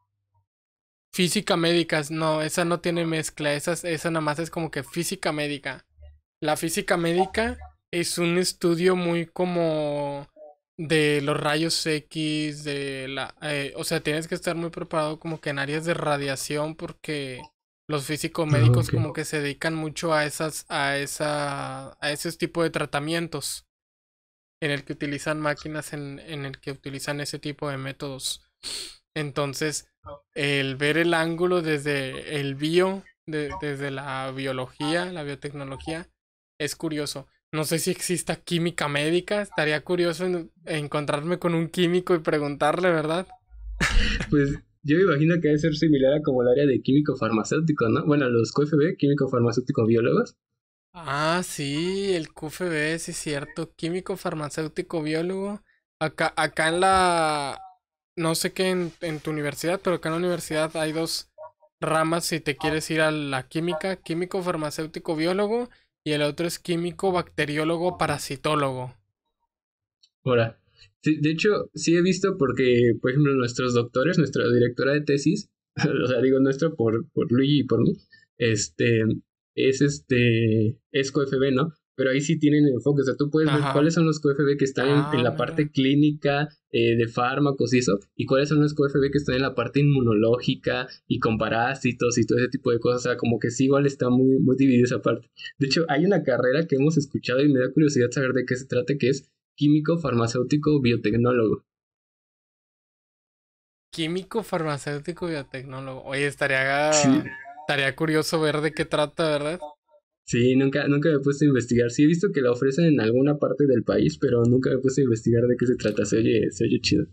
física médica, no, esa no tiene mezcla, esa, esa nada más es como que física médica. La física médica es un estudio muy como de los rayos X, de la... Eh, o sea, tienes que estar muy preparado como que en áreas de radiación porque los físicos ah, médicos como que se dedican mucho a esas, a esa, a esos tipos de tratamientos en el que utilizan máquinas, en, en el que utilizan ese tipo de métodos. Entonces, el ver el ángulo desde el bio, desde la biología, la biotecnología, es curioso. No sé si exista química médica. Estaría curioso encontrarme con un químico y preguntarle, ¿verdad? Pues yo me imagino que debe ser similar a como el área de químico farmacéutico, ¿no? Bueno, los QFB, químico farmacéutico biólogos. Ah, sí, el QFB, sí es cierto. Químico farmacéutico biólogo. Acá, acá en la. No sé qué en tu universidad, pero acá en la universidad hay dos ramas si te quieres ir a la química, químico farmacéutico biólogo y el otro es químico, bacteriólogo, parasitólogo. Ahora, de hecho, sí he visto porque, por ejemplo, nuestros doctores, nuestra directora de tesis, o sea, digo nuestro por, por Luigi y por mí, este, es este, es QFB, ¿no? pero ahí sí tienen enfoque. O sea, tú puedes ver cuáles son los QFB que están en, la ah, parte clínica eh, de fármacos y eso, y cuáles son los QFB que están en la parte inmunológica y con parásitos y todo ese tipo de cosas. O sea, como que sí, igual está muy, muy dividida esa parte. De hecho, hay una carrera que hemos escuchado y me da curiosidad saber de qué se trata, que es químico, farmacéutico, biotecnólogo. Químico, farmacéutico, biotecnólogo. Oye, estaría, estaría curioso ver de qué trata, ¿verdad? Sí, nunca, nunca me puse a investigar. Sí he visto que la ofrecen en alguna parte del país, pero nunca me puse a investigar de qué se trata. Se oye, se oye chido.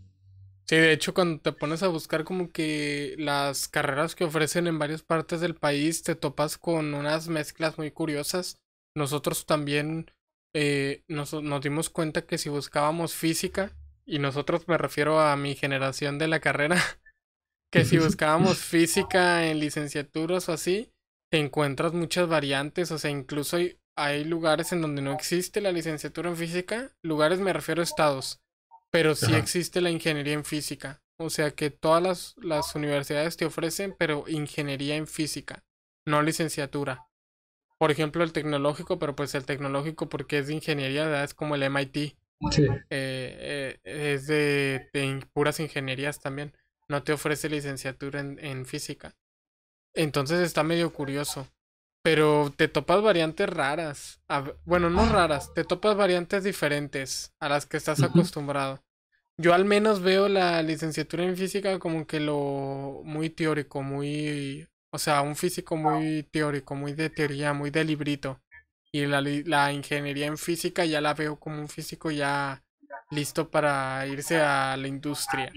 Sí, de hecho, cuando te pones a buscar como que las carreras que ofrecen en varias partes del país, te topas con unas mezclas muy curiosas. Nosotros también eh, nos, nos dimos cuenta que si buscábamos física, y nosotros me refiero a mi generación de la carrera, que si buscábamos física en licenciaturas o así, encuentras muchas variantes, o sea, incluso hay, lugares en donde no existe la licenciatura en física, lugares me refiero a estados, pero sí existe la ingeniería en física, o sea que todas las, universidades te ofrecen, pero ingeniería en física, no licenciatura. Por ejemplo, el tecnológico, pero pues el tecnológico porque es de ingeniería, es como el MIT. Eh, eh, es de, puras ingenierías también. No te ofrece licenciatura en física. Entonces está medio curioso. Pero te topas variantes raras. bueno, no ah. raras, te topas variantes diferentes a las que estás acostumbrado. Yo al menos veo la licenciatura en física como que lo muy teórico, muy... O sea, un físico muy teórico, muy de teoría, muy de librito. Y la, la ingeniería en física ya la veo como un físico ya listo para irse a la industria.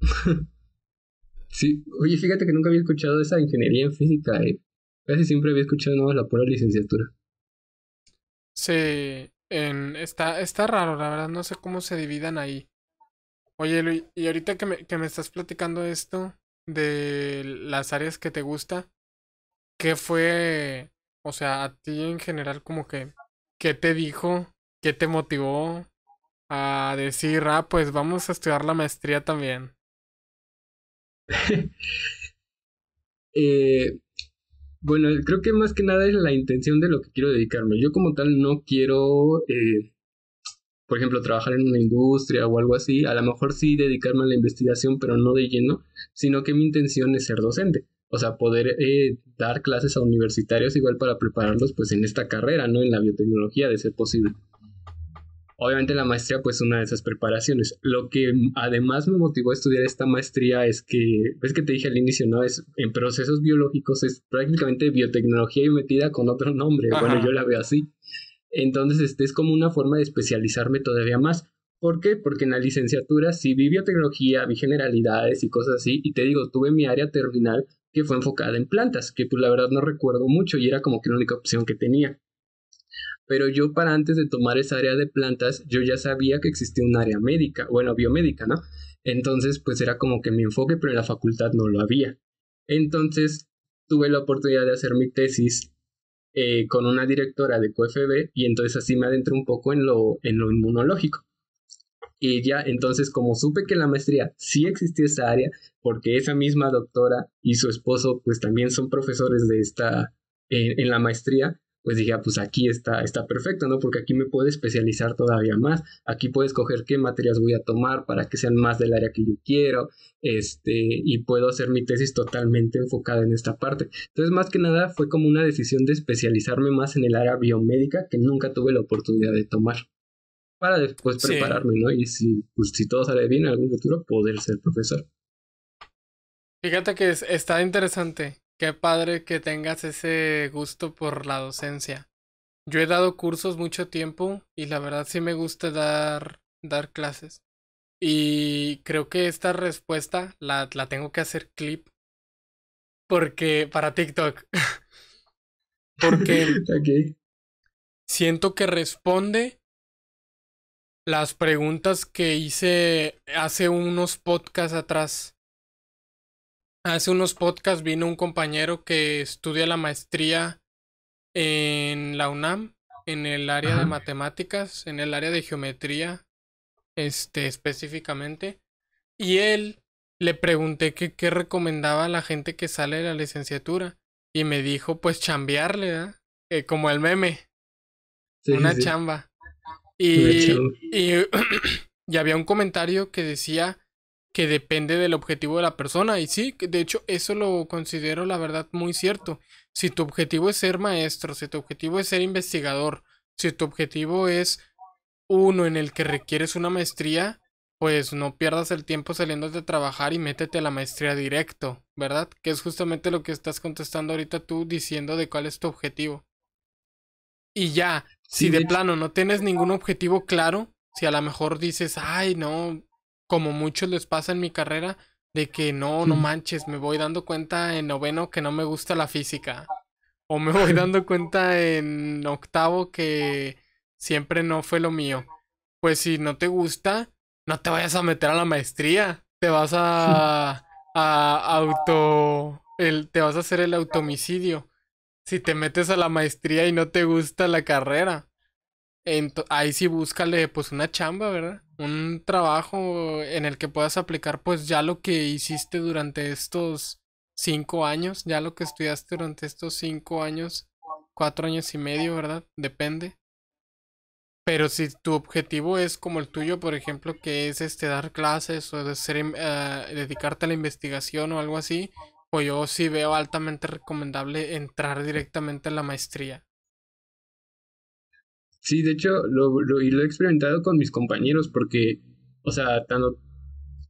Sí, oye, fíjate que nunca había escuchado esa ingeniería en física. Eh. Casi siempre había escuchado la pura licenciatura. Sí, en, está, está raro, la verdad, no sé cómo se dividan ahí. Oye, Luis, y ahorita que me, que me estás platicando esto de las áreas que te gusta, ¿qué fue, o sea, a ti en general como que, qué te dijo, qué te motivó a decir, ah, pues vamos a estudiar la maestría también? Eh, bueno, creo que más que nada es la intención de lo que quiero dedicarme. Yo como tal no quiero, eh, por ejemplo, trabajar en una industria o algo así. A lo mejor sí dedicarme a la investigación, pero no de lleno, sino que mi intención es ser docente. O sea, poder eh, dar clases a universitarios igual para prepararlos pues en esta carrera, ¿no? En la biotecnología, de ser posible obviamente la maestría pues una de esas preparaciones. Lo que además me motivó a estudiar esta maestría es que, es que te dije al inicio, ¿no? Es en procesos biológicos es prácticamente biotecnología y metida con otro nombre. Bueno, yo la veo así. Entonces, este es como una forma de especializarme todavía más. ¿Por qué? Porque en la licenciatura sí vi biotecnología, vi generalidades y cosas así, y te digo, tuve mi área terminal que fue enfocada en plantas, que pues la verdad no recuerdo mucho y era como que la única opción que tenía pero yo para antes de tomar esa área de plantas, yo ya sabía que existía un área médica, bueno, biomédica, ¿no? Entonces, pues era como que mi enfoque, pero en la facultad no lo había. Entonces, tuve la oportunidad de hacer mi tesis eh, con una directora de QFB y entonces así me adentré un poco en lo, en lo inmunológico. Y ya, entonces, como supe que la maestría sí existía esa área, porque esa misma doctora y su esposo, pues también son profesores de esta, en la maestría, pues dije, ah, pues aquí está, está perfecto, ¿no? Porque aquí me puedo especializar todavía más, aquí puedo escoger qué materias voy a tomar para que sean más del área que yo quiero, este, y puedo hacer mi tesis totalmente enfocada en esta parte. Entonces, más que nada, fue como una decisión de especializarme más en el área biomédica que nunca tuve la oportunidad de tomar para después prepararme, ¿no? Y si, pues, si todo sale bien en algún futuro, poder ser profesor. Fíjate que está interesante. Qué padre que tengas ese gusto por la docencia. Yo he dado cursos mucho tiempo y la verdad sí me gusta dar, dar clases. Y creo que esta respuesta la, la tengo que hacer clip porque para TikTok. porque siento que responde las preguntas que hice hace unos podcasts atrás Hace unos podcasts vino un compañero que estudia la maestría en la UNAM, en el área de matemáticas, en el área de geometría, este específicamente. Y él le pregunté que qué recomendaba a la gente que sale de la licenciatura. Y me dijo, pues chambearle, ¿eh? como el meme. una chamba. Y, y, y había un comentario que decía que depende del objetivo de la persona. Y sí, de hecho, eso lo considero la verdad muy cierto. Si tu objetivo es ser maestro, si tu objetivo es ser investigador, si tu objetivo es uno en el que requieres una maestría, pues no pierdas el tiempo saliéndote a trabajar y métete a la maestría directo, ¿verdad? Que es justamente lo que estás contestando ahorita tú diciendo de cuál es tu objetivo. Y ya, si de plano no tienes ningún objetivo claro, si a lo mejor dices, ay, no, como muchos les pasa en mi carrera, de que no, no manches, me voy dando cuenta en noveno que no me gusta la física. Ah. O me voy dando cuenta en octavo que siempre no fue lo mío. Pues si no te gusta, no te vayas a meter a la maestría. Te vas a, a auto. El, te vas a hacer el automicidio. Si te metes a la maestría y no te gusta la carrera ahí sí búscale pues una chamba, ¿verdad? Un trabajo en el que puedas aplicar pues ya lo que hiciste durante estos cinco años, ya lo que estudiaste durante estos cinco años, cuatro años y medio, ¿verdad? Depende. Pero si tu objetivo es como el tuyo, por ejemplo, que es este dar clases o ah, dedicarte a la investigación o algo así, pues yo sí veo altamente recomendable entrar directamente a la maestría. Sí, de hecho, lo, lo, y lo he experimentado con mis compañeros porque, o sea, tanto,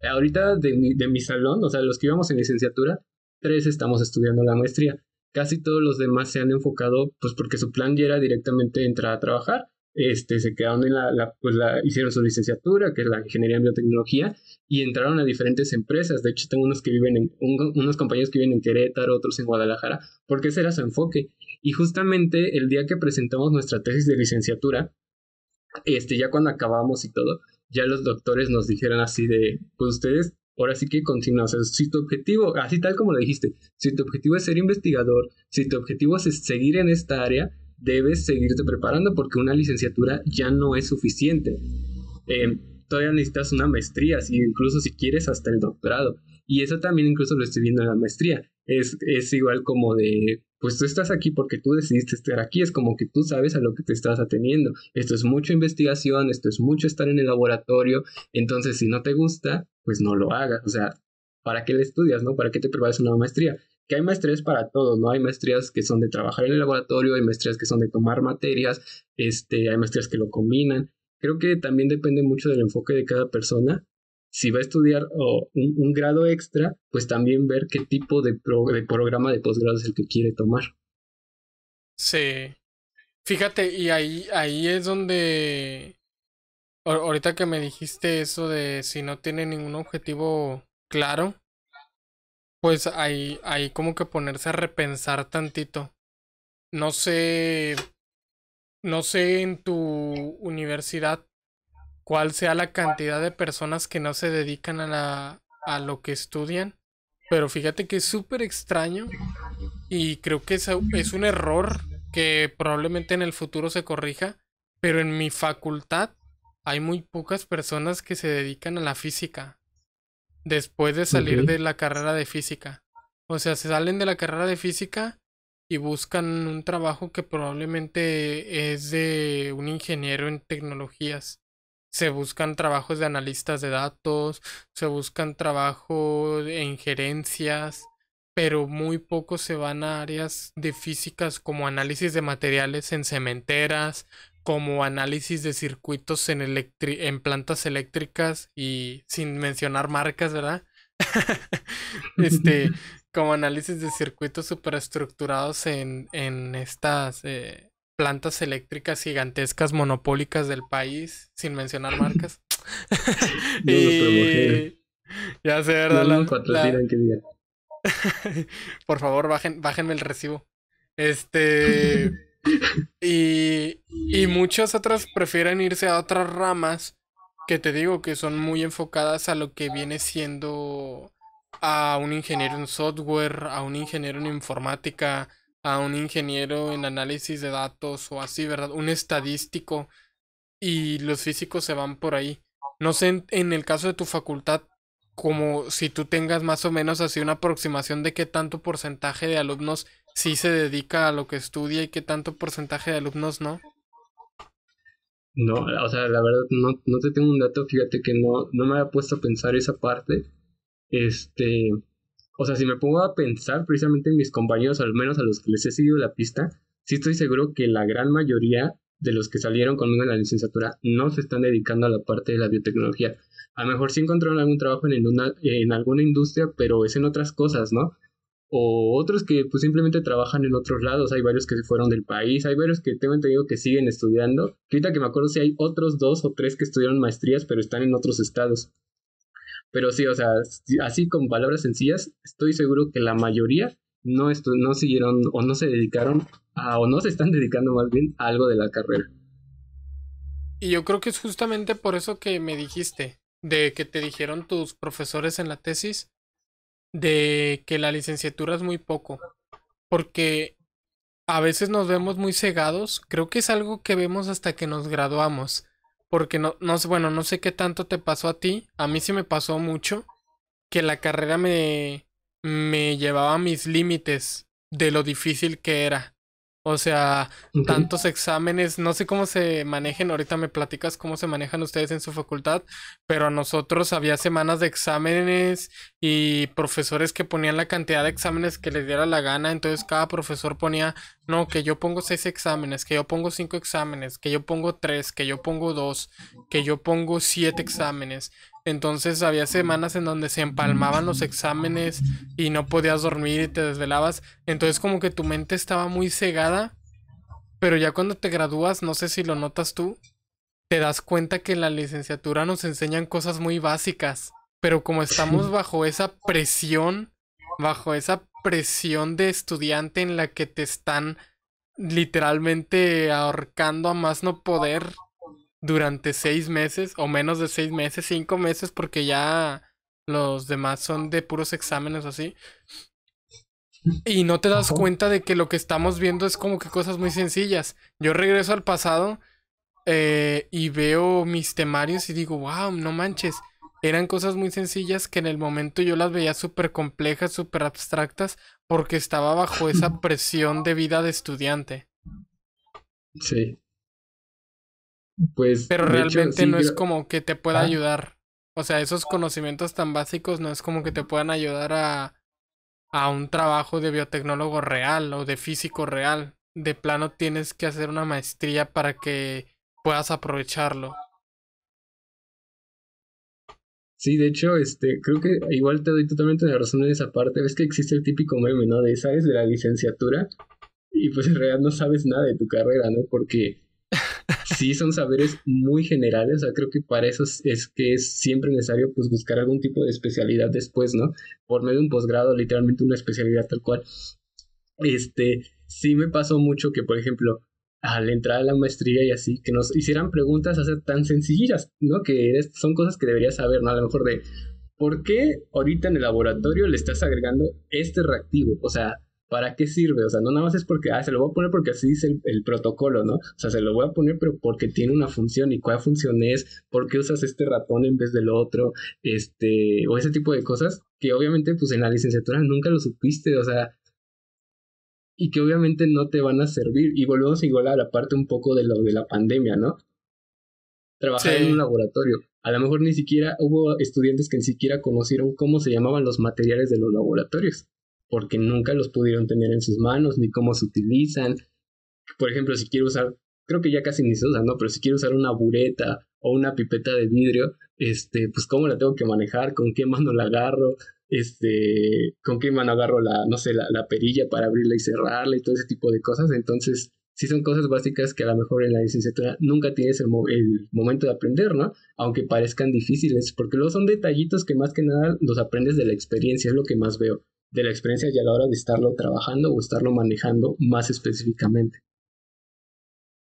ahorita de mi, de mi salón, o sea, los que íbamos en licenciatura, tres estamos estudiando la maestría. Casi todos los demás se han enfocado, pues porque su plan ya era directamente entrar a trabajar. Este, se quedaron en la, pues la, hicieron su licenciatura, que es la ingeniería en biotecnología, y entraron a diferentes empresas. De hecho, tengo unos que viven en, unos compañeros que viven en Querétaro, otros en Guadalajara, porque ese era su enfoque. Y justamente el día que presentamos nuestra tesis de licenciatura, este, ya cuando acabamos y todo, ya los doctores nos dijeron así de, pues ustedes, ahora sí que continúan, si tu objetivo, así tal como lo dijiste, si tu objetivo es ser investigador, si tu objetivo es seguir en esta área, debes seguirte preparando porque una licenciatura ya no es suficiente. Em, todavía necesitas una maestría, si, incluso si quieres hasta el doctorado. Y eso también incluso lo estoy viendo en la maestría. es igual como de, pues tú estás aquí porque tú decidiste estar aquí, es como que tú sabes a lo que te estás atendiendo. Esto es mucha investigación, esto es mucho estar en el laboratorio, entonces si no te gusta, pues no lo hagas, o sea, ¿para qué le estudias, no? ¿Para qué te preparas una maestría? Que hay maestrías para todo, ¿no? Hay maestrías que son de trabajar en el laboratorio, hay maestrías que son de tomar materias, este, hay maestrías que lo combinan. Creo que también depende mucho del enfoque de cada persona si va a estudiar un, grado extra, pues también ver qué tipo de, programa de posgrado es el que quiere tomar. Sí. Fíjate, y ahí, ahí es donde, ahorita que me dijiste eso de si no tiene ningún objetivo claro, pues ahí, ahí como que ponerse a repensar tantito. No sé, no sé en tu universidad cuál sea la cantidad de personas que no se dedican a, la, a lo que estudian. Pero fíjate que es súper extraño y creo que es, es un error que probablemente en el futuro se corrija. Pero en mi facultad hay muy pocas personas que se dedican a la física después de salir de la carrera de física. O sea, se salen de la carrera de física y buscan un trabajo que probablemente es de un ingeniero en tecnologías se buscan trabajos de analistas de datos, se buscan trabajos en gerencias, pero muy pocos se van a áreas de físicas como análisis de materiales en cementeras, como análisis de circuitos en, en plantas eléctricas y sin mencionar marcas, ¿verdad? este, como análisis de circuitos superestructurados en, en estas... Eh, plantas eléctricas gigantescas monopólicas del país, sin mencionar marcas. Ya sé, ¿verdad? Por favor, bajen, bájenme el recibo. Este. y, y muchas otras prefieren irse a otras ramas que te digo que son muy enfocadas a lo que viene siendo a un ingeniero en software, a un ingeniero en informática, a un ingeniero en análisis de datos o así, ¿verdad? Un estadístico y los físicos se van por ahí. No sé, en, el caso de tu facultad, como si tú tengas más o menos así una aproximación de qué tanto porcentaje de alumnos sí se dedica a lo que estudia y qué tanto porcentaje de alumnos no. No, o sea, la verdad no, no te tengo un dato, fíjate que no, no me había puesto a pensar esa parte. Este, o sea, si me pongo a pensar precisamente en mis compañeros, al menos a los que les he seguido la pista, sí estoy seguro que la gran mayoría de los que salieron conmigo en la licenciatura no se están dedicando a la parte de la biotecnología. A lo mejor sí encontraron algún trabajo en, alguna industria, pero es en otras cosas, ¿no? O otros que pues simplemente trabajan en otros lados, hay varios que se fueron del país, hay varios que tengo entendido que siguen estudiando. Quita que me acuerdo si hay otros dos o tres que estudiaron maestrías, pero están en otros estados. Pero sí, o sea, así con palabras sencillas, estoy seguro que la mayoría no, no siguieron o no se dedicaron a, o no se están dedicando más bien a algo de la carrera. Y yo creo que es justamente por eso que me dijiste, de que te dijeron tus profesores en la tesis, de que la licenciatura es muy poco, porque a veces nos vemos muy cegados, creo que es algo que vemos hasta que nos graduamos, porque no, sé, bueno, no sé qué tanto te pasó a ti. A mí sí me pasó mucho que la carrera me, me llevaba a mis límites de lo difícil que era. O sea, tantos exámenes, no sé cómo se manejen, ahorita me platicas cómo se manejan ustedes en su facultad, pero a nosotros había semanas de exámenes y profesores que ponían la cantidad de exámenes que les diera la gana, entonces cada profesor ponía, no, que yo pongo seis exámenes, que yo pongo cinco exámenes, que yo pongo tres, que yo pongo dos, que yo pongo siete exámenes. Entonces había semanas en donde se empalmaban los exámenes y no podías dormir y te desvelabas. Entonces como que tu mente estaba muy cegada. Pero ya cuando te gradúas, no sé si lo notas tú, te das cuenta que en la licenciatura nos enseñan cosas muy básicas. Pero como estamos bajo esa presión, bajo esa presión de estudiante en la que te están literalmente ahorcando a más no poder durante seis meses o menos de seis meses, cinco meses, porque ya los demás son de puros exámenes así. Y no te das cuenta de que lo que estamos viendo es como que cosas muy sencillas. Yo regreso al pasado eh, y veo mis temarios y digo, wow, no manches. Eran cosas muy sencillas que en el momento yo las veía súper complejas, súper abstractas, porque estaba bajo esa presión de vida de estudiante. Sí. Pues, Pero realmente no es como que te pueda ayudar. O sea, esos conocimientos tan básicos no es como que te puedan ayudar a, a un trabajo de biotecnólogo real o de físico real. De plano tienes que hacer una maestría para que puedas aprovecharlo. Sí, de hecho, este, creo que igual te doy totalmente la razón en esa parte. Ves que existe el típico meme, ¿no? De es de la licenciatura y pues en realidad no sabes nada de tu carrera, ¿no? Porque sí son saberes muy generales, o sea, creo que para eso es, que es siempre necesario pues buscar algún tipo de especialidad después, ¿no? Por medio de un posgrado, literalmente una especialidad tal cual. Este, sí me pasó mucho que, por ejemplo, al entrar a la maestría y así, que nos hicieran preguntas hacer tan sencillas, ¿no? Que son cosas que deberías saber, ¿no? A lo mejor de, ¿por qué ahorita en el laboratorio le estás agregando este reactivo? O sea, ¿para qué sirve? O sea, no nada más es porque, ah, se lo voy a poner porque así dice el, protocolo, ¿no? O sea, se lo voy a poner pero porque tiene una función y cuál función es, por qué usas este ratón en vez del otro, este, o ese tipo de cosas que obviamente pues en la licenciatura nunca lo supiste, o sea, y que obviamente no te van a servir. Y volvemos igual a la parte un poco de lo de la pandemia, ¿no? Trabajar en un laboratorio. A lo mejor ni siquiera hubo estudiantes que ni siquiera conocieron cómo se llamaban los materiales de los laboratorios porque nunca los pudieron tener en sus manos, ni cómo se utilizan. Por ejemplo, si quiero usar, creo que ya casi ni se usa, ¿no? Pero si quiero usar una bureta o una pipeta de vidrio, este, pues cómo la tengo que manejar, con qué mano la agarro, este, con qué mano agarro la, no sé, la, perilla para abrirla y cerrarla y todo ese tipo de cosas. Entonces, sí son cosas básicas que a lo mejor en la licenciatura nunca tienes el, el, momento de aprender, ¿no? Aunque parezcan difíciles, porque luego son detallitos que más que nada los aprendes de la experiencia, es lo que más veo de la experiencia y a la hora de estarlo trabajando o estarlo manejando más específicamente.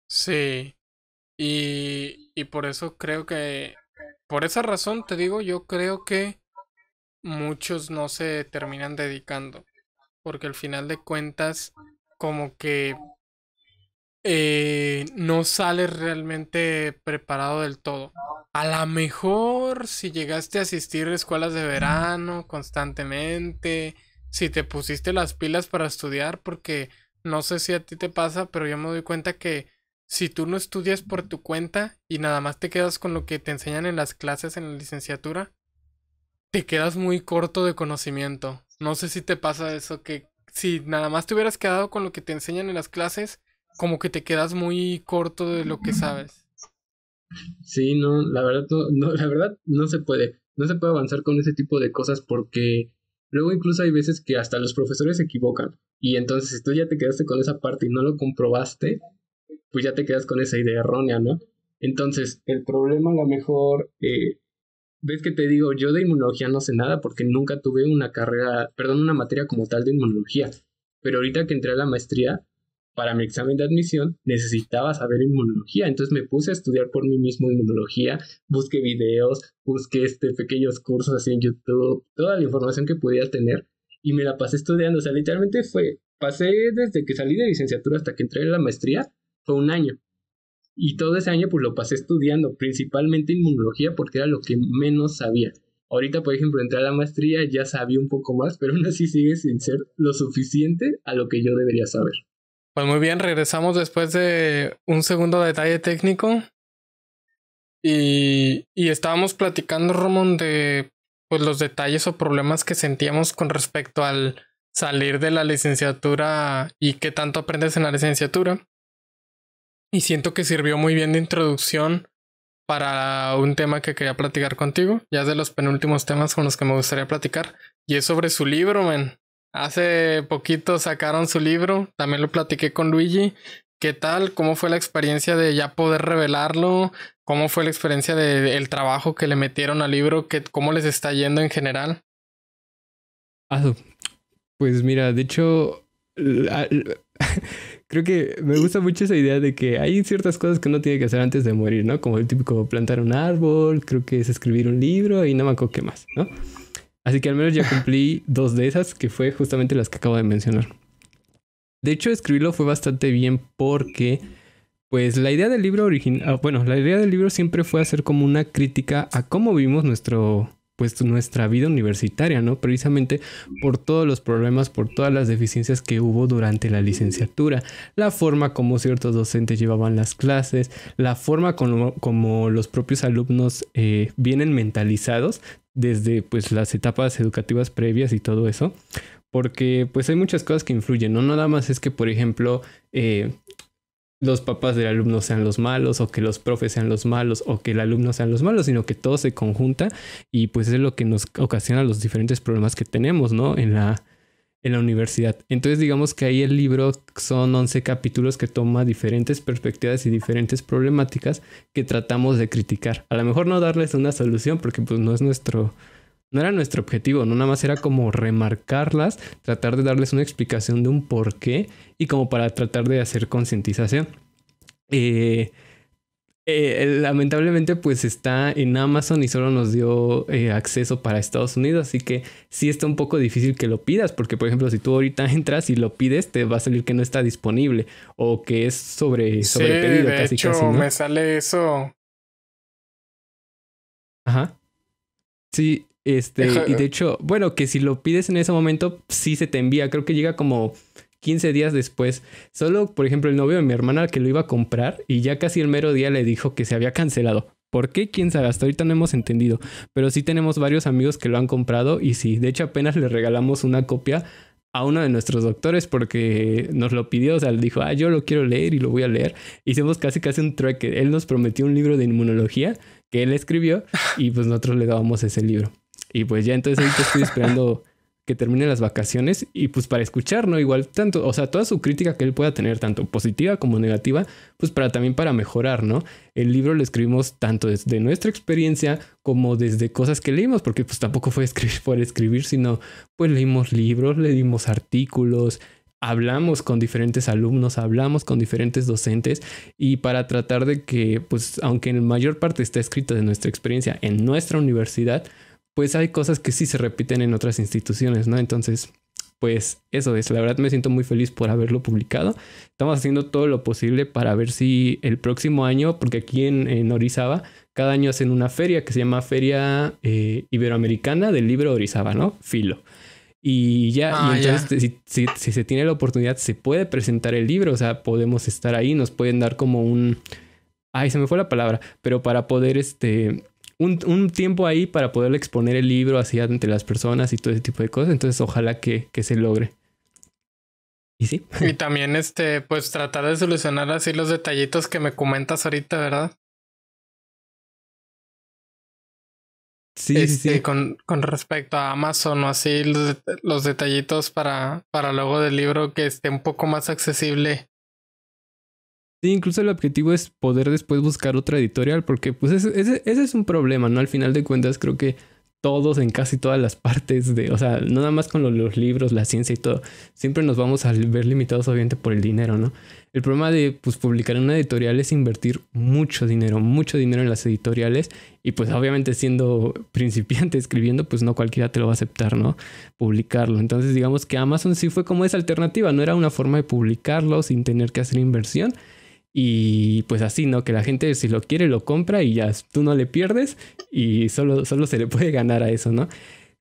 Sí, y, y por eso creo que, por esa razón te digo, yo creo que muchos no se terminan dedicando, porque al final de cuentas, como que eh, no sales realmente preparado del todo. A lo mejor si llegaste a asistir a escuelas de verano constantemente, si te pusiste las pilas para estudiar, porque no sé si a ti te pasa, pero yo me doy cuenta que si tú no estudias por tu cuenta y nada más te quedas con lo que te enseñan en las clases en la licenciatura, te quedas muy corto de conocimiento. No sé si te pasa eso, que si nada más te hubieras quedado con lo que te enseñan en las clases, como que te quedas muy corto de lo que sabes. Sí, no, la verdad no, la verdad no se puede, no se puede avanzar con ese tipo de cosas porque Luego incluso hay veces que hasta los profesores se equivocan. Y entonces si tú ya te quedaste con esa parte y no lo comprobaste, pues ya te quedas con esa idea errónea, ¿no? Entonces, el problema a lo mejor, eh, ves que te digo, yo de inmunología no sé nada porque nunca tuve una carrera, perdón, una materia como tal de inmunología. Pero ahorita que entré a la maestría, para mi examen de admisión necesitaba saber inmunología, entonces me puse a estudiar por mí mismo inmunología, busqué videos, busqué este, pequeños cursos así en YouTube, toda la información que podía tener y me la pasé estudiando, o sea, literalmente fue, pasé desde que salí de licenciatura hasta que entré en la maestría, fue un año. Y todo ese año pues lo pasé estudiando, principalmente inmunología porque era lo que menos sabía. Ahorita, por ejemplo, entré a la maestría, ya sabía un poco más, pero aún así sigue sin ser lo suficiente a lo que yo debería saber. Pues muy bien, regresamos después de un segundo detalle técnico. Y, estábamos platicando, Ramón, de pues, los detalles o problemas que sentíamos con respecto al salir de la licenciatura y qué tanto aprendes en la licenciatura. Y siento que sirvió muy bien de introducción para un tema que quería platicar contigo, ya es de los penúltimos temas con los que me gustaría platicar, y es sobre su libro, man. Hace poquito sacaron su libro, también lo platiqué con Luigi. ¿Qué tal? ¿Cómo fue la experiencia de ya poder revelarlo? ¿Cómo fue la experiencia del de, trabajo que le metieron al libro? ¿Qué, ¿Cómo les está yendo en general? Ah, pues mira, de hecho, creo que me gusta mucho esa idea de que hay ciertas cosas que uno tiene que hacer antes de morir, ¿no? Como el típico plantar un árbol, creo que es escribir un libro y no me acuerdo qué más, ¿no? Así que al menos ya cumplí dos de esas, que fue justamente las que acabo de mencionar. De hecho, escribirlo fue bastante bien porque, pues, la idea del libro original, ah, bueno, la idea del libro siempre fue hacer como una crítica a cómo vivimos nuestro, pues, nuestra vida universitaria, ¿no? Precisamente por todos los problemas, por todas las deficiencias que hubo durante la licenciatura, la forma como ciertos docentes llevaban las clases, la forma como, los propios alumnos eh, vienen mentalizados desde pues las etapas educativas previas y todo eso, porque pues hay muchas cosas que influyen, ¿no? Nada más es que, por ejemplo, eh, los papás del alumno sean los malos o que los profes sean los malos o que el alumno sean los malos, sino que todo se conjunta y pues es lo que nos ocasiona los diferentes problemas que tenemos, ¿no? En la, en la universidad. Entonces digamos que ahí el libro son 11 capítulos que toma diferentes perspectivas y diferentes problemáticas que tratamos de criticar. A lo mejor no darles una solución porque pues no es nuestro, no era nuestro objetivo, no nada más era como remarcarlas, tratar de darles una explicación de un por qué y como para tratar de hacer concientización. Eh, eh, eh, lamentablemente pues está en Amazon y solo nos dio eh, acceso para Estados Unidos, así que sí está un poco difícil que lo pidas, porque por ejemplo si tú ahorita entras y lo pides te va a salir que no está disponible o que es sobre, pedido. De casi, hecho ¿no? me sale eso. Ajá. Sí, este, y de hecho, bueno, que si lo pides en ese momento sí se te envía, creo que llega como 15 días después. Solo, por ejemplo, el novio de mi hermana que lo iba a comprar y ya casi el mero día le dijo que se había cancelado. ¿Por qué? ¿Quién sabe? gastado? ahorita no hemos entendido. Pero sí tenemos varios amigos que lo han comprado y sí, de hecho apenas le regalamos una copia a uno de nuestros doctores porque nos lo pidió, o sea, le dijo, ah, yo lo quiero leer y lo voy a leer. Hicimos casi casi un trueque. Él nos prometió un libro de inmunología que él escribió y pues nosotros le dábamos ese libro. Y pues ya entonces ahorita estoy esperando que termine las vacaciones y pues para escuchar, ¿no? Igual tanto, o sea, toda su crítica que él pueda tener, tanto positiva como negativa, pues para también para mejorar, ¿no? El libro lo escribimos tanto desde nuestra experiencia como desde cosas que leímos, porque pues tampoco fue escribir por escribir, sino pues leímos libros, leímos artículos, hablamos con diferentes alumnos, hablamos con diferentes docentes y para tratar de que, pues, aunque en mayor parte está escrito de nuestra experiencia en nuestra universidad, pues hay cosas que sí se repiten en otras instituciones, ¿no? Entonces, pues eso es, la verdad me siento muy feliz por haberlo publicado. Estamos haciendo todo lo posible para ver si el próximo año, porque aquí en, Orizaba, cada año hacen una feria que se llama Feria eh, Iberoamericana del Libro Orizaba, ¿no? Filo. Y ya, ah, entonces si, se tiene la oportunidad, se puede presentar el libro, o sea, podemos estar ahí, nos pueden dar como un... Ay, se me fue la palabra, pero para poder este, un, tiempo ahí para poder exponer el libro así ante las personas y todo ese tipo de cosas. Entonces, ojalá que, que se logre. Y sí. Y también, este, pues tratar de solucionar así los detallitos que me comentas ahorita, ¿verdad? Sí, este, sí. Con, con, respecto a Amazon o así, los, los, detallitos para, para luego del libro que esté un poco más accesible Sí, incluso el objetivo es poder después buscar otra editorial, porque pues ese, es un problema, ¿no? Al final de cuentas creo que todos en casi todas las partes de, o sea, no nada más con los, libros, la ciencia y todo, siempre nos vamos a ver limitados obviamente por el dinero, ¿no? El problema de pues publicar en una editorial es invertir mucho dinero, mucho dinero en las editoriales y pues obviamente siendo principiante escribiendo, pues no cualquiera te lo va a aceptar, ¿no? Publicarlo. Entonces digamos que Amazon sí fue como esa alternativa, no era una forma de publicarlo sin tener que hacer inversión y pues así, ¿no? Que la gente si lo quiere lo compra y ya tú no le pierdes y solo, solo se le puede ganar a eso, ¿no?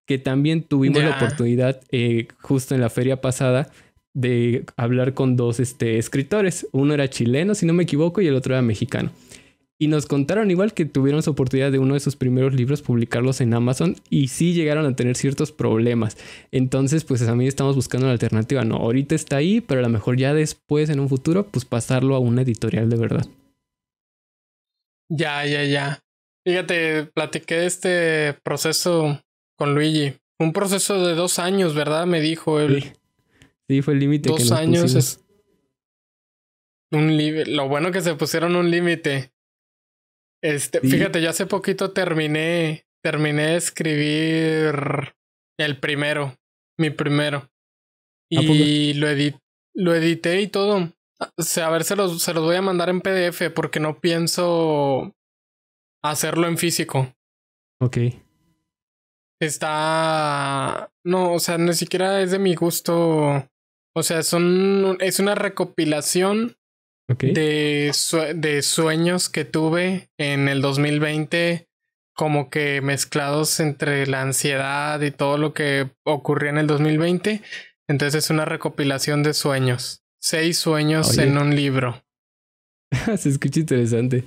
Que también tuvimos la oportunidad eh, justo en la feria pasada de hablar con dos este, escritores. Uno era chileno, si no me equivoco, y el otro era mexicano. Y nos contaron igual que tuvieron su oportunidad de uno de sus primeros libros publicarlos en Amazon y sí llegaron a tener ciertos problemas. Entonces, pues a mí estamos buscando la alternativa. No, ahorita está ahí, pero a lo mejor ya después, en un futuro, pues pasarlo a una editorial de verdad. Ya, ya, ya. Fíjate, platiqué este proceso con Luigi. Un proceso de dos años, ¿verdad? Me dijo él. Sí, fue el límite. Dos años es... lo bueno que se pusieron un límite. Este, fíjate, ya hace poquito terminé, terminé de escribir el primero, mi primero. Y lo, lo edité y todo. Ah, o sea, a ver, se los, se los voy a mandar en PDF porque no pienso hacerlo en físico. Ok. Está. No, o sea, ni siquiera es de mi gusto. O sea, es una recopilación de, de, sueños que tuve en el 2020, como que mezclados entre la ansiedad y todo lo que ocurría en el 2020. Entonces es una recopilación de sueños. Seis sueños en un libro. Se escucha interesante.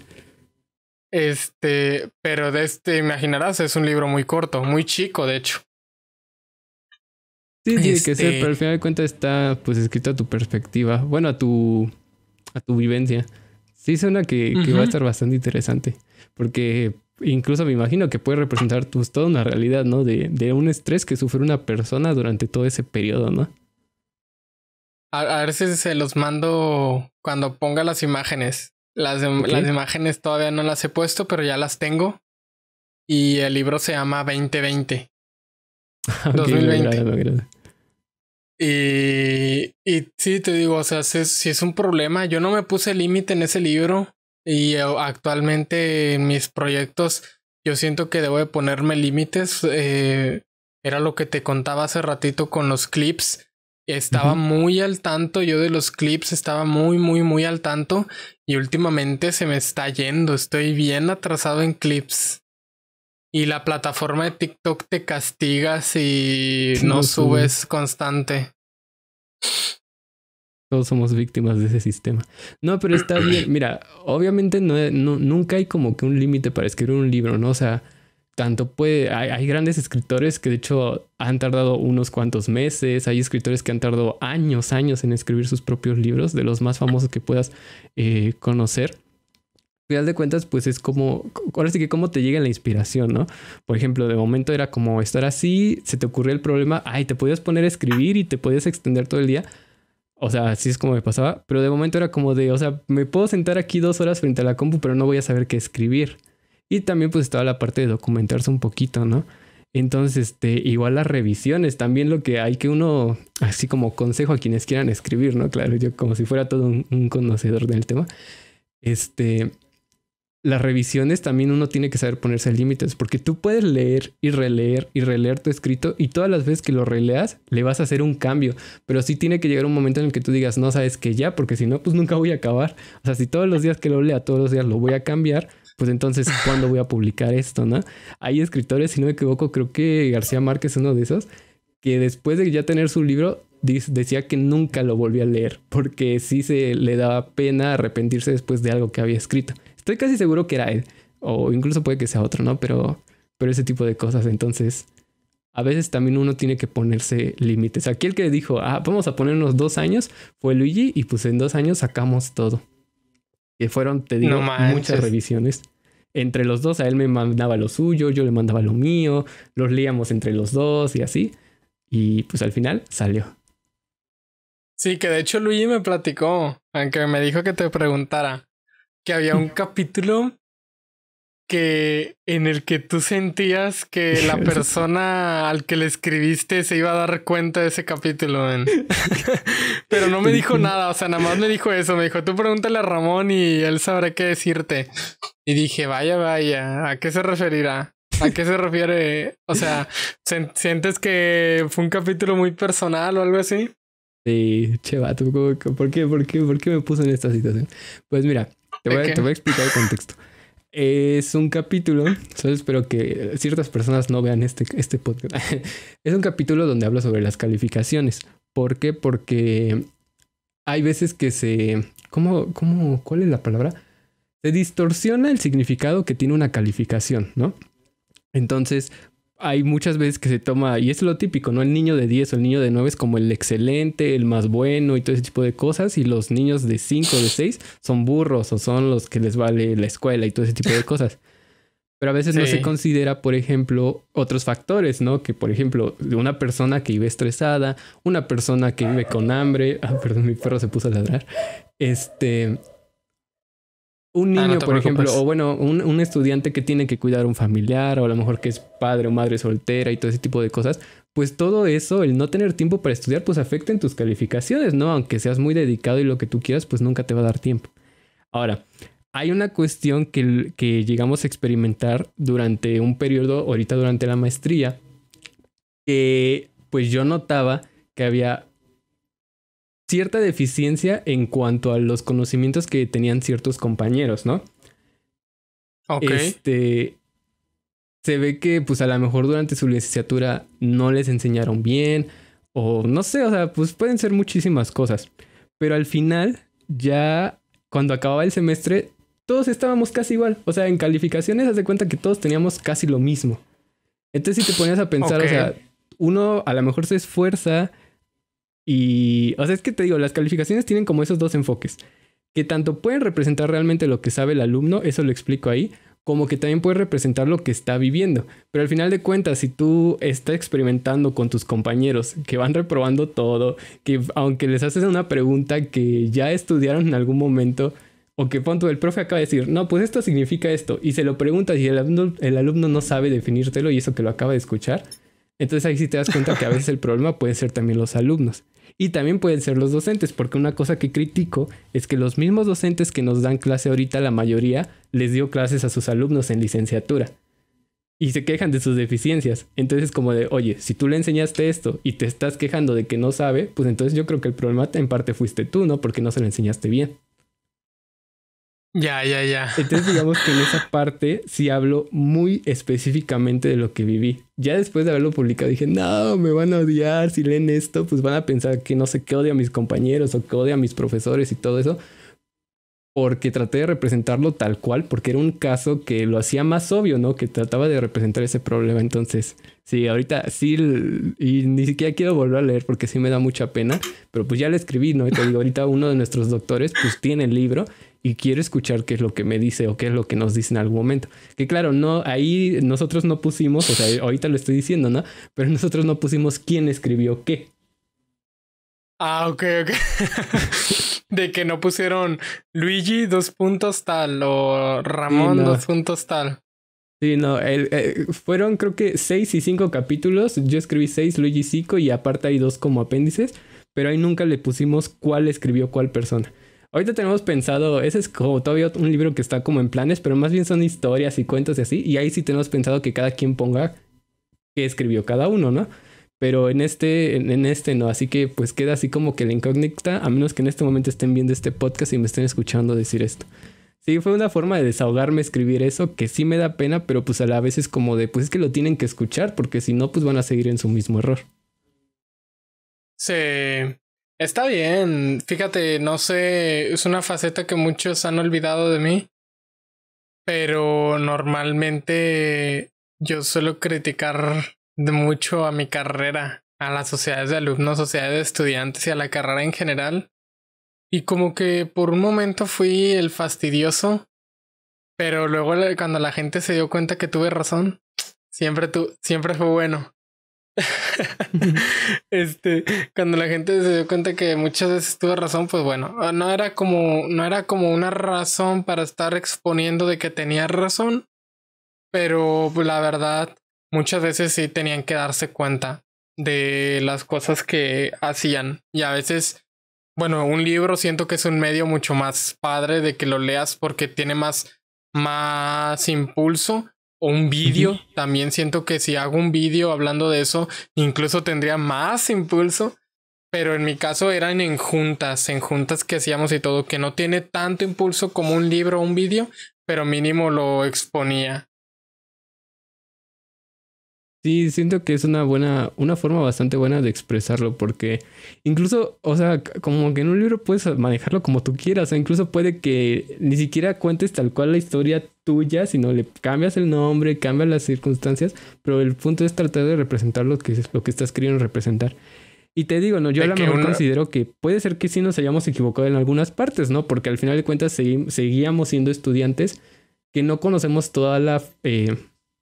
Este, pero de este, imaginarás, es un libro muy corto, muy chico, de hecho. Sí, tiene que ser, este pero al final de cuentas está pues escrito a tu perspectiva. Bueno, a tu a tu vivencia. Sí suena que, que va a estar bastante interesante, porque incluso me imagino que puede representar pues, toda una realidad, ¿no? De, de un estrés que sufre una persona durante todo ese periodo, ¿no? A, veces ver si se los mando cuando ponga las imágenes. Las, las imágenes todavía no las he puesto, pero ya las tengo. Y el libro se llama 2020. 2020. Y, y sí, te digo, o sea, si, es un problema, yo no me puse límite en ese libro y eh, actualmente en mis proyectos yo siento que debo de ponerme límites. Eh, era lo que te contaba hace ratito con los clips. Estaba muy al tanto, yo de los clips estaba muy, muy, muy al tanto y últimamente se me está yendo, estoy bien atrasado en clips y la plataforma de TikTok te castiga si no, subes constante. Todos somos víctimas de ese sistema. No, pero está bien. Mira, obviamente no, nunca hay como que un límite para escribir un libro, ¿no? O sea, tanto puede. Hay, grandes escritores que de hecho han tardado unos cuantos meses. Hay escritores que han tardado años, años en escribir sus propios libros, de los más famosos que puedas eh, conocer final de cuentas, pues es como, ahora sí que cómo te llega la inspiración, ¿no? Por ejemplo, de momento era como estar así, se te ocurrió el problema, ay, te podías poner a escribir y te podías extender todo el día. O sea, así es como me pasaba, pero de momento era como de, o sea, me puedo sentar aquí dos horas frente a la compu, pero no voy a saber qué escribir. Y también pues estaba la parte de documentarse un poquito, ¿no? Entonces, este, igual las revisiones, también lo que hay que uno, así como consejo a quienes quieran escribir, ¿no? Claro, yo como si fuera todo un conocedor del tema. Este, las revisiones también uno tiene que saber ponerse límites, porque tú puedes leer y releer y releer tu escrito y todas las veces que lo releas le vas a hacer un cambio, pero sí tiene que llegar un momento en el que tú digas, no sabes que ya, porque si no, pues nunca voy a acabar. O sea, si todos los días que lo lea, todos los días lo voy a cambiar, pues entonces, ¿cuándo voy a publicar esto? ¿No? Hay escritores, si no me equivoco, creo que García Márquez es uno de esos, que después de ya tener su libro, decía que nunca lo volvió a leer, porque sí se le daba pena arrepentirse después de algo que había escrito. Estoy casi seguro que era él. O incluso puede que sea otro, ¿no? Pero, pero ese tipo de cosas. Entonces, a veces también uno tiene que ponerse límites. Aquí el que dijo, ah, vamos a ponernos dos años, fue Luigi. Y pues en dos años sacamos todo. Que fueron, te digo, muchas revisiones. Entre los dos, a él me mandaba lo suyo, yo le mandaba lo mío, los leíamos entre los dos y así. Y pues al final salió. Sí, que de hecho Luigi me platicó, aunque me dijo que te preguntara que había un capítulo que en el que tú sentías que la persona al que le escribiste se iba a dar cuenta de ese capítulo, pero no me dijo nada, o sea, nada más me dijo eso, me dijo, tú pregúntale a Ramón y él sabrá qué decirte. Y dije, vaya, vaya, ¿a qué se referirá? ¿A qué se refiere? O sea, ¿sientes que fue un capítulo muy personal o algo así? Sí, che, ¿por qué, por qué, por qué me puso en esta situación? Pues mira, te voy, a, explicar el contexto. Es un capítulo, solo espero que ciertas personas no vean este, este podcast. es un capítulo donde habla sobre las calificaciones. ¿Por qué? Porque hay veces que se... ¿Cómo? cómo ¿Cuál es la palabra? Se distorsiona el significado que tiene una calificación, ¿no? Entonces, hay muchas veces que se toma, y es lo típico, ¿no? El niño de 10 o el niño de 9 es como el excelente, el más bueno y todo ese tipo de cosas, y los niños de 5 o de 6 son burros o son los que les vale la escuela y todo ese tipo de cosas. Pero a veces no se considera, por ejemplo, otros factores, ¿no? Que, por ejemplo, una persona que vive estresada, una persona que vive con hambre, ah, perdón, mi perro se puso a ladrar, este, un ah, niño, por ejemplo, o bueno, un, estudiante que tiene que cuidar a un familiar, o a lo mejor que es padre o madre soltera y todo ese tipo de cosas, pues todo eso, el no tener tiempo para estudiar, pues afecta en tus calificaciones, ¿no? Aunque seas muy dedicado y lo que tú quieras, pues nunca te va a dar tiempo. Ahora, hay una cuestión que, que llegamos a experimentar durante un periodo, ahorita durante la maestría, que pues yo notaba que había cierta deficiencia en cuanto a los conocimientos que tenían ciertos compañeros, ¿no? Ok. Este, se ve que pues a lo mejor durante su licenciatura no les enseñaron bien o no sé, o sea, pues pueden ser muchísimas cosas. Pero al final, ya cuando acababa el semestre, todos estábamos casi igual. O sea, en calificaciones, haz de cuenta que todos teníamos casi lo mismo. Entonces, si te ponías a pensar, o sea, uno a lo mejor se esfuerza, y, o sea, es que te digo, las calificaciones tienen como esos dos enfoques, que tanto pueden representar realmente lo que sabe el alumno, eso lo explico ahí, como que también puede representar lo que está viviendo. Pero al final de cuentas, si tú estás experimentando con tus compañeros que van reprobando todo, que aunque les haces una pregunta que ya estudiaron en algún momento, o que punto el profe acaba de decir, no, pues esto significa esto, y se lo preguntas y el alumno, el alumno no sabe definírtelo y eso que lo acaba de escuchar, entonces ahí sí te das cuenta que a veces el problema pueden ser también los alumnos. Y también pueden ser los docentes, porque una cosa que critico es que los mismos docentes que nos dan clase ahorita, la mayoría, les dio clases a sus alumnos en licenciatura. Y se quejan de sus deficiencias. Entonces como de, oye, si tú le enseñaste esto y te estás quejando de que no sabe, pues entonces yo creo que el problema en parte fuiste tú, ¿no? Porque no se lo enseñaste bien. Ya, ya, ya. Entonces digamos que en esa parte sí hablo muy específicamente de lo que viví. Ya después de haberlo publicado dije, no, me van a odiar, si leen esto, pues van a pensar que no sé qué odia a mis compañeros o qué odia a mis profesores y todo eso. Porque traté de representarlo tal cual, porque era un caso que lo hacía más obvio, ¿no? Que trataba de representar ese problema. Entonces, sí, ahorita sí, y ni siquiera quiero volver a leer porque sí me da mucha pena, pero pues ya lo escribí, ¿no? Y te digo, ahorita uno de nuestros doctores pues tiene el libro y quiero escuchar qué es lo que me dice o qué es lo que nos dice en algún momento. Que claro, no, ahí nosotros no pusimos, o sea, ahorita lo estoy diciendo, ¿no? Pero nosotros no pusimos quién escribió qué. Ah, ok, ok. de que no pusieron Luigi dos puntos tal o Ramón dos puntos tal. Sí, no, eh, fueron creo que seis y cinco capítulos. Yo escribí seis, Luigi cinco y aparte hay dos como apéndices, pero ahí nunca le pusimos cuál escribió cuál persona. Ahorita tenemos pensado, ese es como todavía un libro que está como en planes, pero más bien son historias y cuentos y así. Y ahí sí tenemos pensado que cada quien ponga qué escribió cada uno, ¿no? Pero en este, en, este no, así que pues queda así como que la incógnita, a menos que en este momento estén viendo este podcast y me estén escuchando decir esto. Sí, fue una forma de desahogarme escribir eso, que sí me da pena, pero pues a la vez es como de, pues es que lo tienen que escuchar, porque si no, pues van a seguir en su mismo error. Sí. Está bien, fíjate, no sé, es una faceta que muchos han olvidado de mí, pero normalmente yo suelo criticar de mucho a mi carrera, a las sociedades de alumnos, sociedades de estudiantes y a la carrera en general. Y como que por un momento fui el fastidioso, pero luego cuando la gente se dio cuenta que tuve razón, siempre, siempre fue bueno. este, cuando la gente se dio cuenta que muchas veces tuve razón, pues bueno, ah, no era como, no era como una razón para estar exponiendo de que tenía razón, pero la verdad, muchas veces sí tenían que darse cuenta de las cosas que hacían y a veces bueno, un libro siento que es un medio mucho más padre de que lo leas porque tiene más, más impulso o un vídeo. También siento que si hago un vídeo hablando de eso, incluso tendría más impulso. Pero en mi caso eran en juntas, en juntas que hacíamos y todo, que no tiene tanto impulso como un libro o un vídeo, pero mínimo lo exponía siento que es una buena, una forma bastante buena de expresarlo, porque incluso, o sea, como que en un libro puedes manejarlo como tú quieras, o incluso puede que ni siquiera cuentes tal cual la historia tuya, sino le cambias el nombre, cambias las circunstancias, pero el punto es tratar de representar lo que, lo que estás queriendo representar. Y te digo, no, yo a lo mejor considero que puede ser que sí nos hayamos equivocado en algunas partes, ¿no? Porque al final de cuentas seguíamos siendo estudiantes que no conocemos toda la... Eh,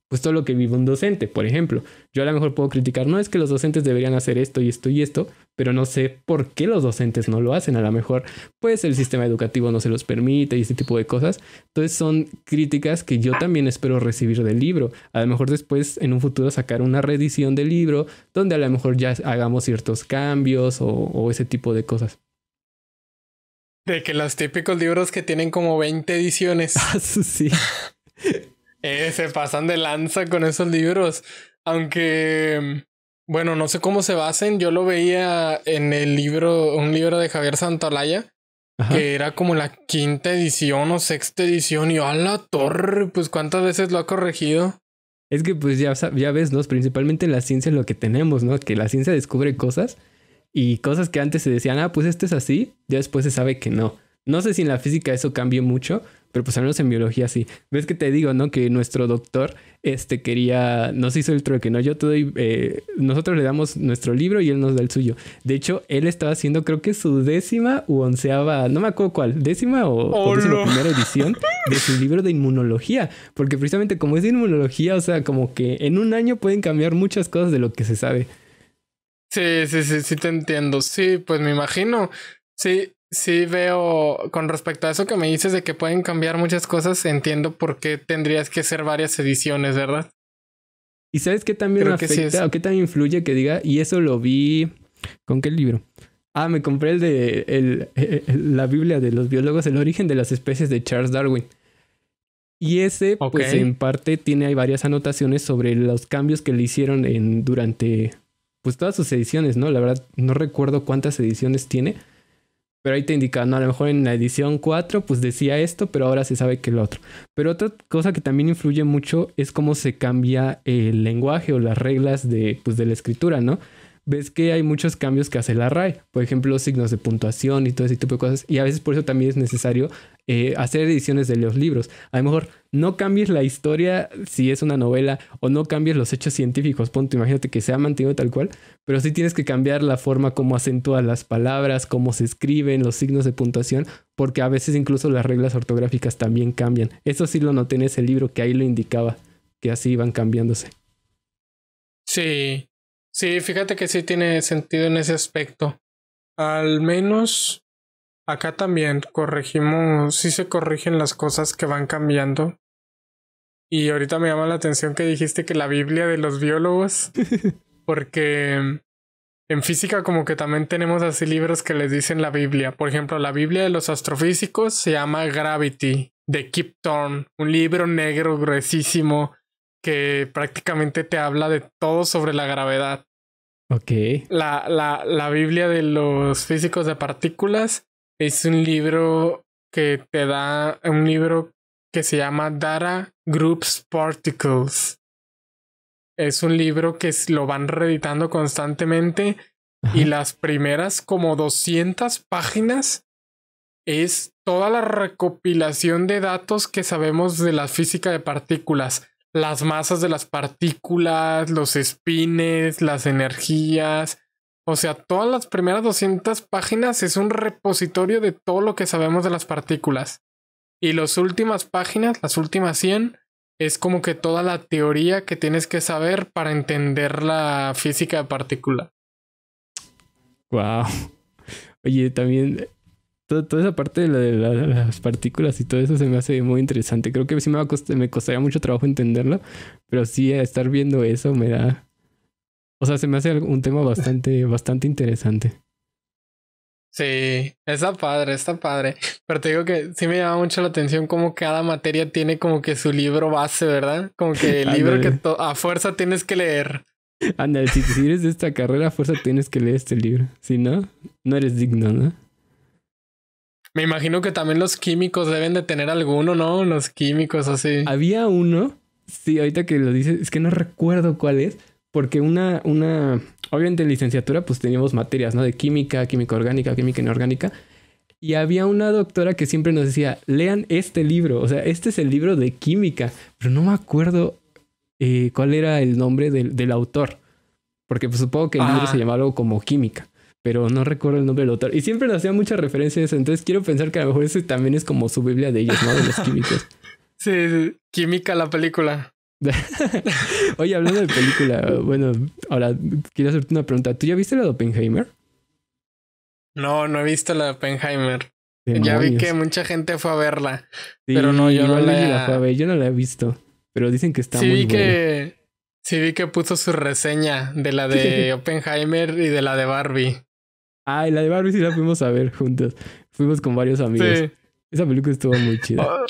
pues todo lo que vive un docente. Por ejemplo, yo a lo mejor puedo criticar, no es que los docentes deberían hacer esto y esto y esto, pero no sé por qué los docentes no lo hacen. A lo mejor, pues el sistema educativo no se los permite y ese tipo de cosas. Entonces son críticas que yo también espero recibir del libro. A lo mejor después, en un futuro, sacar una reedición del libro donde a lo mejor ya hagamos ciertos cambios o, ese tipo de cosas. De que los típicos libros que tienen como 20 ediciones. Ah, sí. Eh, se pasan de lanza con esos libros. Aunque, bueno, no sé cómo se basen. Yo lo veía en el libro, un libro de Javier Santalaya, que era como la quinta edición o sexta edición. Y a la torre, pues cuántas veces lo ha corregido. Es que pues ya, ya ves, ¿no? Principalmente en la ciencia lo que tenemos, ¿no? Que la ciencia descubre cosas y cosas que antes se decían, ah, pues esto es así, ya después se sabe que no. No sé si en la física eso cambió mucho, pero pues al menos en biología sí. Ves que te digo, ¿no? Que nuestro doctor este, quería, nos hizo el trueque, ¿no? Yo te doy, eh, nosotros le damos nuestro libro y él nos da el suyo. De hecho, él estaba haciendo creo que su décima u onceava, no me acuerdo cuál, décima o, oh, primera edición de su libro de inmunología. Porque precisamente como es de inmunología, o sea, como que en un año pueden cambiar muchas cosas de lo que se sabe. Sí, sí, sí, sí te entiendo. Sí, pues me imagino. Sí, sí veo con respecto a eso que me dices de que pueden cambiar muchas cosas, entiendo por qué tendrías que hacer varias ediciones, ¿verdad? Y sabes qué también afecta o qué también influye que diga, y eso lo vi con qué libro. Ah, me compré el de eh, la Biblia de los biólogos, el origen de las especies de Charles Darwin. Y ese, pues en parte tiene hay varias anotaciones sobre los cambios que le hicieron en durante pues todas sus ediciones, ¿no? La verdad, no recuerdo cuántas ediciones tiene, pero ahí te indican, a lo mejor en la edición 4 pues decía esto, pero ahora se sabe que el otro. Pero otra cosa que también influye mucho es cómo se cambia el lenguaje o las reglas de, pues, de la escritura, ¿no? Ves que hay muchos cambios que hace la rai por ejemplo, signos de puntuación y todo ese tipo de cosas, y a veces por eso también es necesario eh, hacer ediciones de los libros. A lo mejor no cambies la historia si es una novela o no cambies los hechos científicos, punto, imagínate que se ha mantenido tal cual, pero sí tienes que cambiar la forma como acentúas las palabras, cómo se escriben, los signos de puntuación, porque a veces incluso las reglas ortográficas también cambian. Eso sí lo noté en ese libro que ahí lo indicaba, que así iban cambiándose. Sí, sí, fíjate que sí tiene sentido en ese aspecto. Al menos Acá también corregimos, sí se corrigen las cosas que van cambiando. Y ahorita me llama la atención que dijiste que la Biblia de los biólogos, porque en física como que también tenemos así libros que les dicen la Biblia. Por ejemplo, la Biblia de los astrofísicos se llama Gravity de Kip Thorne, un libro negro gruesísimo que prácticamente te habla de todo sobre la gravedad. Ok. La, la, la Biblia de los físicos de partículas es un libro que te da un libro que se llama Data Groups Particles. Es un libro que lo van reeditando constantemente y las primeras como 200 páginas es toda la recopilación de datos que sabemos de la física de partículas, las masas de las partículas, los espines, las energías, o sea, todas las primeras 200 páginas es un repositorio de todo lo que sabemos de las partículas. Y las últimas páginas, las últimas 100, es como que toda la teoría que tienes que saber para entender la física de partícula. Wow. Oye, también toda, esa parte de, las partículas y todo eso se me hace muy interesante. Creo que sí me, me costaría mucho trabajo entenderlo, pero sí estar viendo eso me da o sea, se me hace un tema bastante, bastante interesante. Sí, está padre, está padre. Pero te digo que sí me llama mucho la atención cómo cada materia tiene como que su libro base, ¿verdad? Como que el libro que a fuerza tienes que leer. Anda, si, si eres de esta carrera, a fuerza tienes que leer este libro. Si no, no eres digno, ¿no? Me imagino que también los químicos deben de tener alguno, ¿no? Los químicos así. Había uno, sí, ahorita que lo dices, es que no recuerdo cuál es, porque una, una, obviamente en licenciatura pues teníamos materias, ¿no? De química, química orgánica, química inorgánica. Y había una doctora que siempre nos decía, lean este libro, o sea, este es el libro de química, pero no me acuerdo eh, cuál era el nombre del, autor, porque pues, supongo que el libro ah. se llamaba algo como química, pero no recuerdo el nombre del autor. Y siempre nos hacía muchas referencias entonces quiero pensar que a lo mejor ese también es como su Biblia de ellos, ¿no? De los químicos. sí. química la película. Oye, hablando de película, bueno, ahora quiero hacerte una pregunta. ¿Tú ya viste la de Oppenheimer? No, no he visto la de Oppenheimer. Ya vi que mucha gente fue a verla. pero no, yo no la... la... Yo no la he visto. Pero dicen que está muy vi Que... Sí, vi que puso su reseña de la de Oppenheimer y de la de Barbie. Ah, y la de Barbie sí la fuimos a ver juntos. Fuimos con varios amigos. Esa película estuvo muy chida. Ah.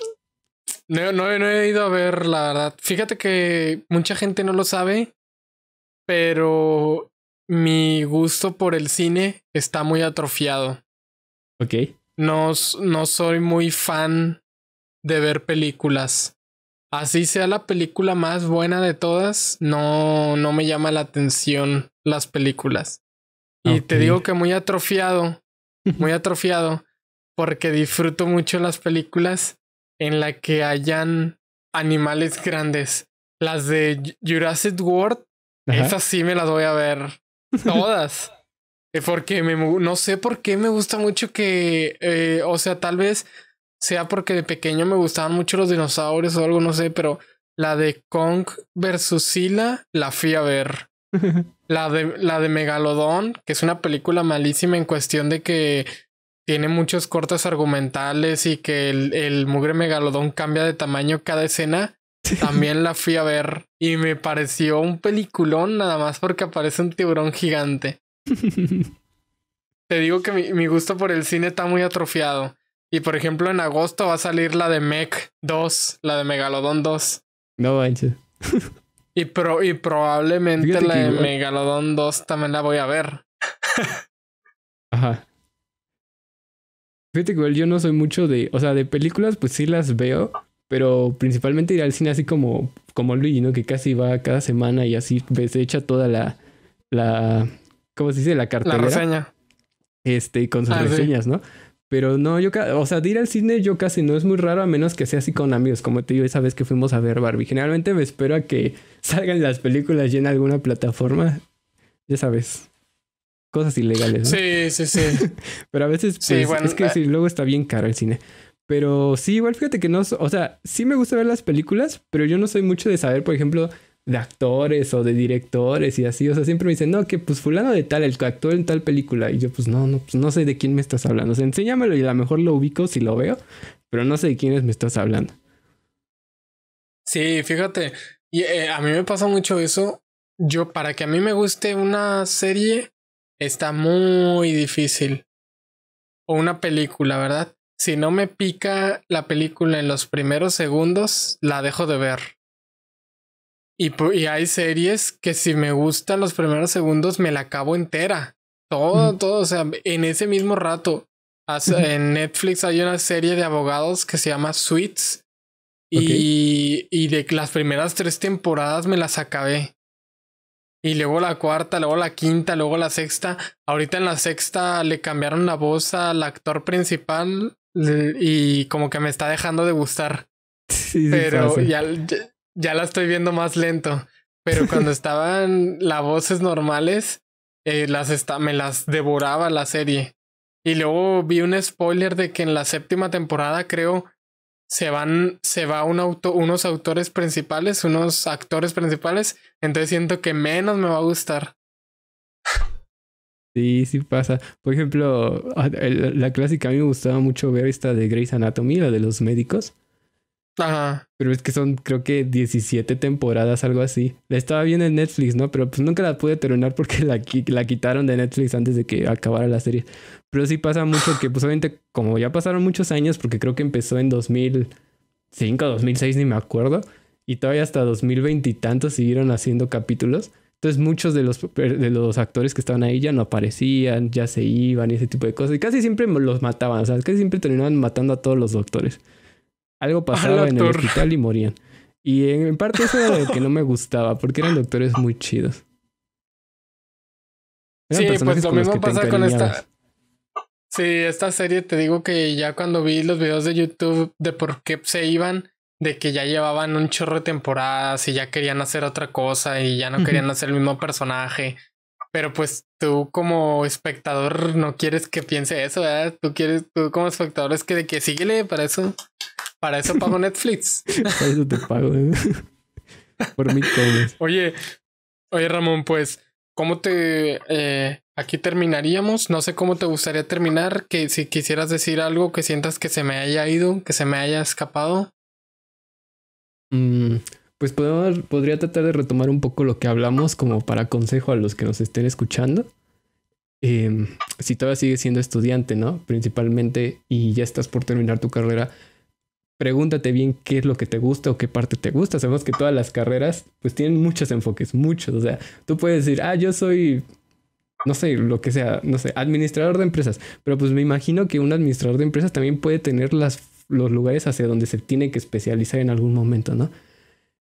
No, no, he ido a ver, la verdad. Fíjate que mucha gente no lo sabe, pero mi gusto por el cine está muy atrofiado. Ok. No, soy muy fan de ver películas. Así sea la película más buena de todas, no, no me llama la atención las películas. Y te digo que muy atrofiado, muy atrofiado, porque disfruto mucho las películas en la que hayan animales grandes. Las de Jurassic World, esas sí me las voy a ver todas. Eh, porque me, no sé por qué me gusta mucho que, eh, o sea, tal vez sea porque de pequeño me gustaban mucho los dinosaurios o algo, no sé, pero la de Kong versus Sila la fui a ver. la de, la de que es una película malísima en cuestión de que tiene muchos cortes argumentales y que el, el mugre megalodón cambia de tamaño cada escena. También la fui a ver y me pareció un peliculón nada más porque aparece un tiburón gigante. Te digo que mi, mi, gusto por el cine está muy atrofiado. Y por ejemplo, en agosto va a salir la de Mech 2, la de Megalodón 2. No manches. y, pro, y probablemente la de Megalodón 2 también la voy a ver. Ajá. Fíjate que yo no soy mucho de, o sea, de películas pues sí las veo, pero principalmente ir al cine así como, como Luigi, ¿no? Que casi va cada semana y así se echa toda la, la, ¿cómo se dice? La cartelera. La reseña. Este, con sus ah, reseñas, ¿no? Pero no, yo, o sea, de ir al cine yo casi no es muy raro, a menos que sea así con amigos, como te digo esa vez que fuimos a ver Barbie. Generalmente me espero a que salgan las películas ya en alguna plataforma, ya sabes cosas ilegales. Sí, sí, sí. Pero a veces pues, es que eh. luego está bien caro el cine. Pero sí, igual fíjate que no, o sea, sí me gusta ver las películas, pero yo no soy mucho de saber, por ejemplo, de actores o de directores y así. O sea, siempre me dicen, no, que pues fulano de tal, el que actuó en tal película. Y yo, pues no, no, pues no sé de quién me estás hablando. O sea, enséñamelo y a lo mejor lo ubico si lo veo, pero no sé de quiénes me estás hablando. Sí, fíjate, y, eh, a mí me pasa mucho eso. Yo, para que a mí me guste una serie, está muy difícil. O una película, ¿verdad? Si no me pica la película en los primeros segundos, la dejo de ver. Y, y hay series que si me gustan los primeros segundos, me la acabo entera. Todo, todo, o sea, en ese mismo rato. En Netflix hay una serie de abogados que se llama Sweets. Y, y de las primeras tres temporadas me las acabé y luego la cuarta, luego la quinta, luego la sexta. Ahorita en la sexta le cambiaron la voz al actor principal y como que me está dejando de gustar. pero ya, ya, la estoy viendo más lento. Pero cuando estaban las voces normales, eh, las me las devoraba la serie. Y luego vi un spoiler de que en la séptima temporada, creo, se van, se va un auto, unos autores principales, unos actores principales, entonces siento que menos me va a gustar. Sí, sí pasa. Por ejemplo, ah, la clásica a mí me gustaba mucho ver esta de Grey's Anatomy, la de los médicos. Ajá. Pero es que son, creo que 17 temporadas, algo así. La estaba bien en Netflix, ¿no? Pero pues nunca la pude terminar porque la, la quitaron de Netflix antes de que acabara la serie. Pero sí pasa mucho que, pues obviamente, como ya pasaron muchos años, porque creo que empezó en 2005, 2006, ni me acuerdo, y todavía hasta 2020 y tanto siguieron haciendo capítulos. Entonces muchos de los, de los actores que estaban ahí ya no aparecían, ya se iban y ese tipo de cosas. Y casi siempre los mataban, o sea, casi siempre terminaban matando a todos los doctores. Algo pasaba en el hospital y morían. Y en, parte eso era lo que no me gustaba, porque eran doctores muy chidos. sí, pues lo mismo pasa con esta... Sí, esta serie te digo que ya cuando vi los videos de YouTube de por qué se iban, de que ya llevaban un chorro de temporadas y ya querían hacer otra cosa y ya no querían hacer el mismo personaje. Pero pues tú como espectador no quieres que piense eso, ¿verdad? Tú quieres, tú como espectador es que de que síguele para eso, para eso pago Netflix. para eso te pago. ¿eh? Por mi cobre. Oye, oye Ramón, pues, ¿cómo te, eh, Aquí terminaríamos. No sé cómo te gustaría terminar. Que si quisieras decir algo que sientas que se me haya ido, que se me haya escapado. Mm, pues podría tratar de retomar un poco lo que hablamos como para consejo a los que nos estén escuchando. Em, si todavía sigues siendo estudiante, ¿no? Principalmente y ya estás por terminar tu carrera, pregúntate bien qué es lo que te gusta o qué parte te gusta. Sabemos que todas las carreras pues tienen muchos enfoques, muchos. O sea, tú puedes decir, ah, yo soy no sé, lo que sea, no sé, administrador de empresas. Pero pues me imagino que un administrador de empresas también puede tener las, los lugares hacia donde se tiene que especializar en algún momento, ¿no?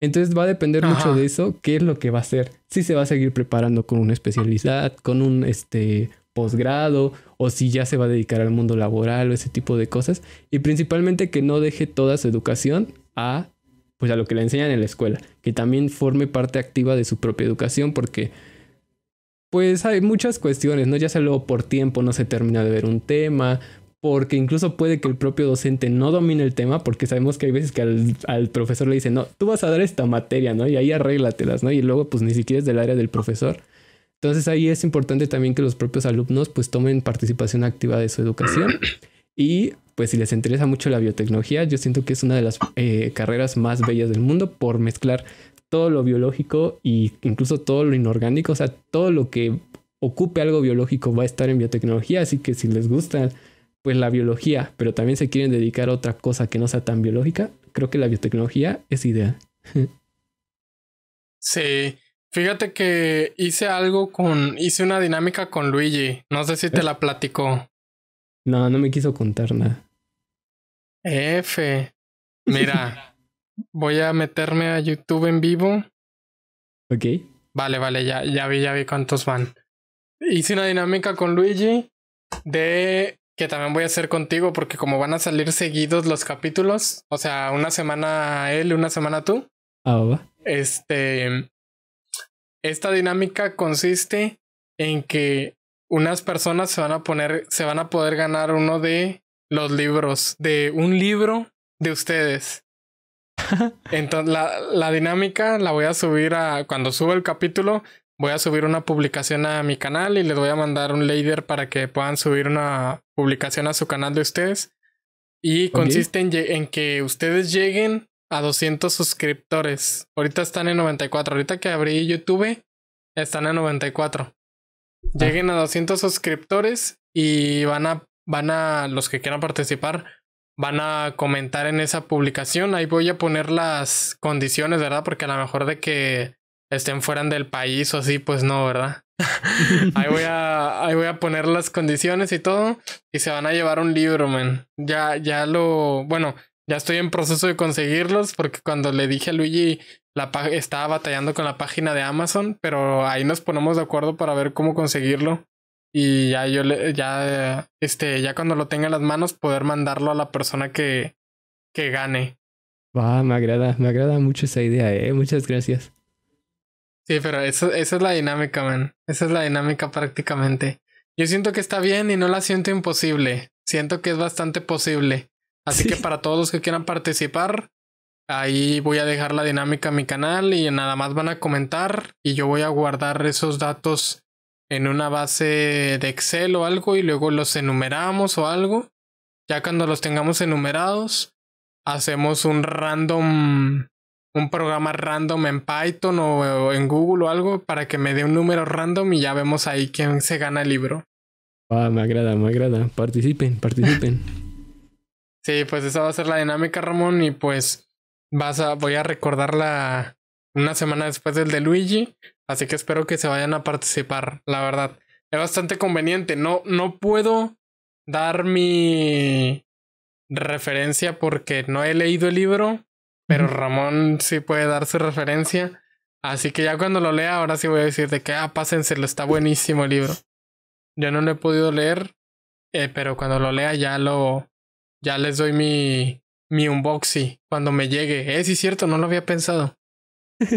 Entonces va a depender mucho de eso, qué es lo que va a hacer. Si se va a seguir preparando con una especialidad, con un este posgrado, o si ya se va a dedicar al mundo laboral o ese tipo de cosas. Y principalmente que no deje toda su educación a pues a lo que le enseñan en la escuela, que también forme parte activa de su propia educación, porque pues hay muchas cuestiones, ¿no? Ya sea luego por tiempo no se termina de ver un tema, porque incluso puede que el propio docente no domine el tema, porque sabemos que hay veces que al, profesor le dicen, no, tú vas a dar esta materia, ¿no? Y ahí arréglatelas, ¿no? Y luego pues ni siquiera es del área del profesor. Entonces ahí es importante también que los propios alumnos pues tomen participación activa de su educación. Y pues si les interesa mucho la biotecnología, yo siento que es una de las eh, carreras más bellas del mundo por mezclar todo lo biológico e incluso todo lo inorgánico, o sea, todo lo que ocupe algo biológico va a estar en biotecnología, así que si les gusta pues la biología, pero también se quieren dedicar a otra cosa que no sea tan biológica, creo que la biotecnología es ideal. Sí, fíjate que hice algo con, hice una dinámica con Luigi, no sé si te eh. la platicó. No, no me quiso contar nada. F. Mira, Voy a meterme a YouTube en vivo. Ok. Vale, vale, ya, ya vi, ya vi cuántos van. Hice una dinámica con Luigi de que también voy a hacer contigo porque como van a salir seguidos los capítulos, o sea, una semana él, una semana tú. Ah, va. Este esta dinámica consiste en que unas personas se van a poner se van a poder ganar uno de los libros de un libro de ustedes. Entonces, la, la dinámica la voy a subir a. Cuando suba el capítulo, voy a subir una publicación a mi canal y les voy a mandar un líder para que puedan subir una publicación a su canal de ustedes. Y consiste en, que ustedes lleguen a 200 suscriptores. Ahorita están en 94. Ahorita que abrí YouTube, están en 94. Ah. Lleguen a 200 suscriptores y van a, van a, los que quieran participar, van a comentar en esa publicación. Ahí voy a poner las condiciones, ¿verdad? Porque a lo mejor de que estén fuera del país o así, pues no, ¿verdad? ahí, voy a, voy a poner las condiciones y todo. Y se van a llevar un libro, man. Ya, ya lo. Bueno, ya estoy en proceso de conseguirlos porque cuando le dije a Luigi, la estaba batallando con la página de Amazon, pero ahí nos ponemos de acuerdo para ver cómo conseguirlo y ya yo le, ya, este, ya cuando lo tenga en las manos, poder mandarlo a la persona que, que gane. Va, ah, me agrada, me agrada mucho esa idea, eh. Muchas gracias. Sí, pero esa es la dinámica, man. Esa es la dinámica prácticamente. Yo siento que está bien y no la siento imposible. Siento que es bastante posible. Así que para todos los que quieran participar, ahí voy a dejar la dinámica en mi canal y nada más van a comentar y yo voy a guardar esos datos en una base de Excel o algo y luego los enumeramos o algo. Ya cuando los tengamos enumerados, hacemos un random, un programa random en Python o, en Google o algo para que me dé un número random y ya vemos ahí quién se gana el libro. Ah, me agrada, me agrada. Participen, participen. sí, pues esa va a ser la dinámica, Ramón, y pues vas a, voy a recordarla una semana después del de Luigi Así que espero que se vayan a participar, la verdad. Es bastante conveniente. No, no puedo dar mi referencia porque no he leído el libro, pero Ramón sí puede dar su referencia. Así que ya cuando lo lea, ahora sí voy a decir de que, ah, pásenselo, está buenísimo el libro. Yo no lo he podido leer, eh, pero cuando lo lea ya lo, ya les doy mi, mi unboxing cuando me llegue. Eh, sí, cierto, no lo había pensado.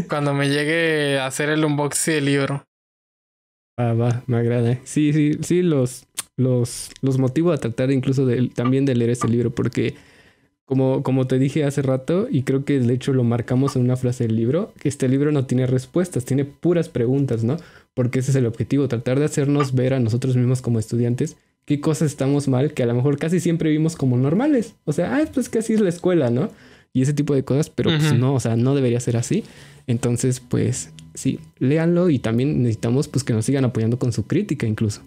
Cuando me llegue a hacer el unboxing del libro. Ah, va, me agrada. Sí, sí, sí, los, los, los motivo a tratar incluso también de leer este libro, porque como, como te dije hace rato, y creo que de hecho lo marcamos en una frase del libro, que este libro no tiene respuestas, tiene puras preguntas, ¿no? Porque ese es el objetivo, tratar de hacernos ver a nosotros mismos como estudiantes qué cosas estamos mal que a lo mejor casi siempre vimos como normales. O sea, ah, pues que así es la escuela, ¿no? Y ese tipo de cosas, pero pues no, o sea, no debería ser así. Entonces, pues sí, léanlo y también necesitamos pues que nos sigan apoyando con su crítica incluso.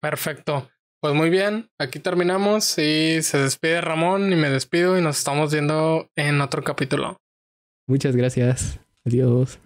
Perfecto. Pues muy bien, aquí terminamos y se despide Ramón y me despido y nos estamos viendo en otro capítulo. Muchas gracias. Adiós.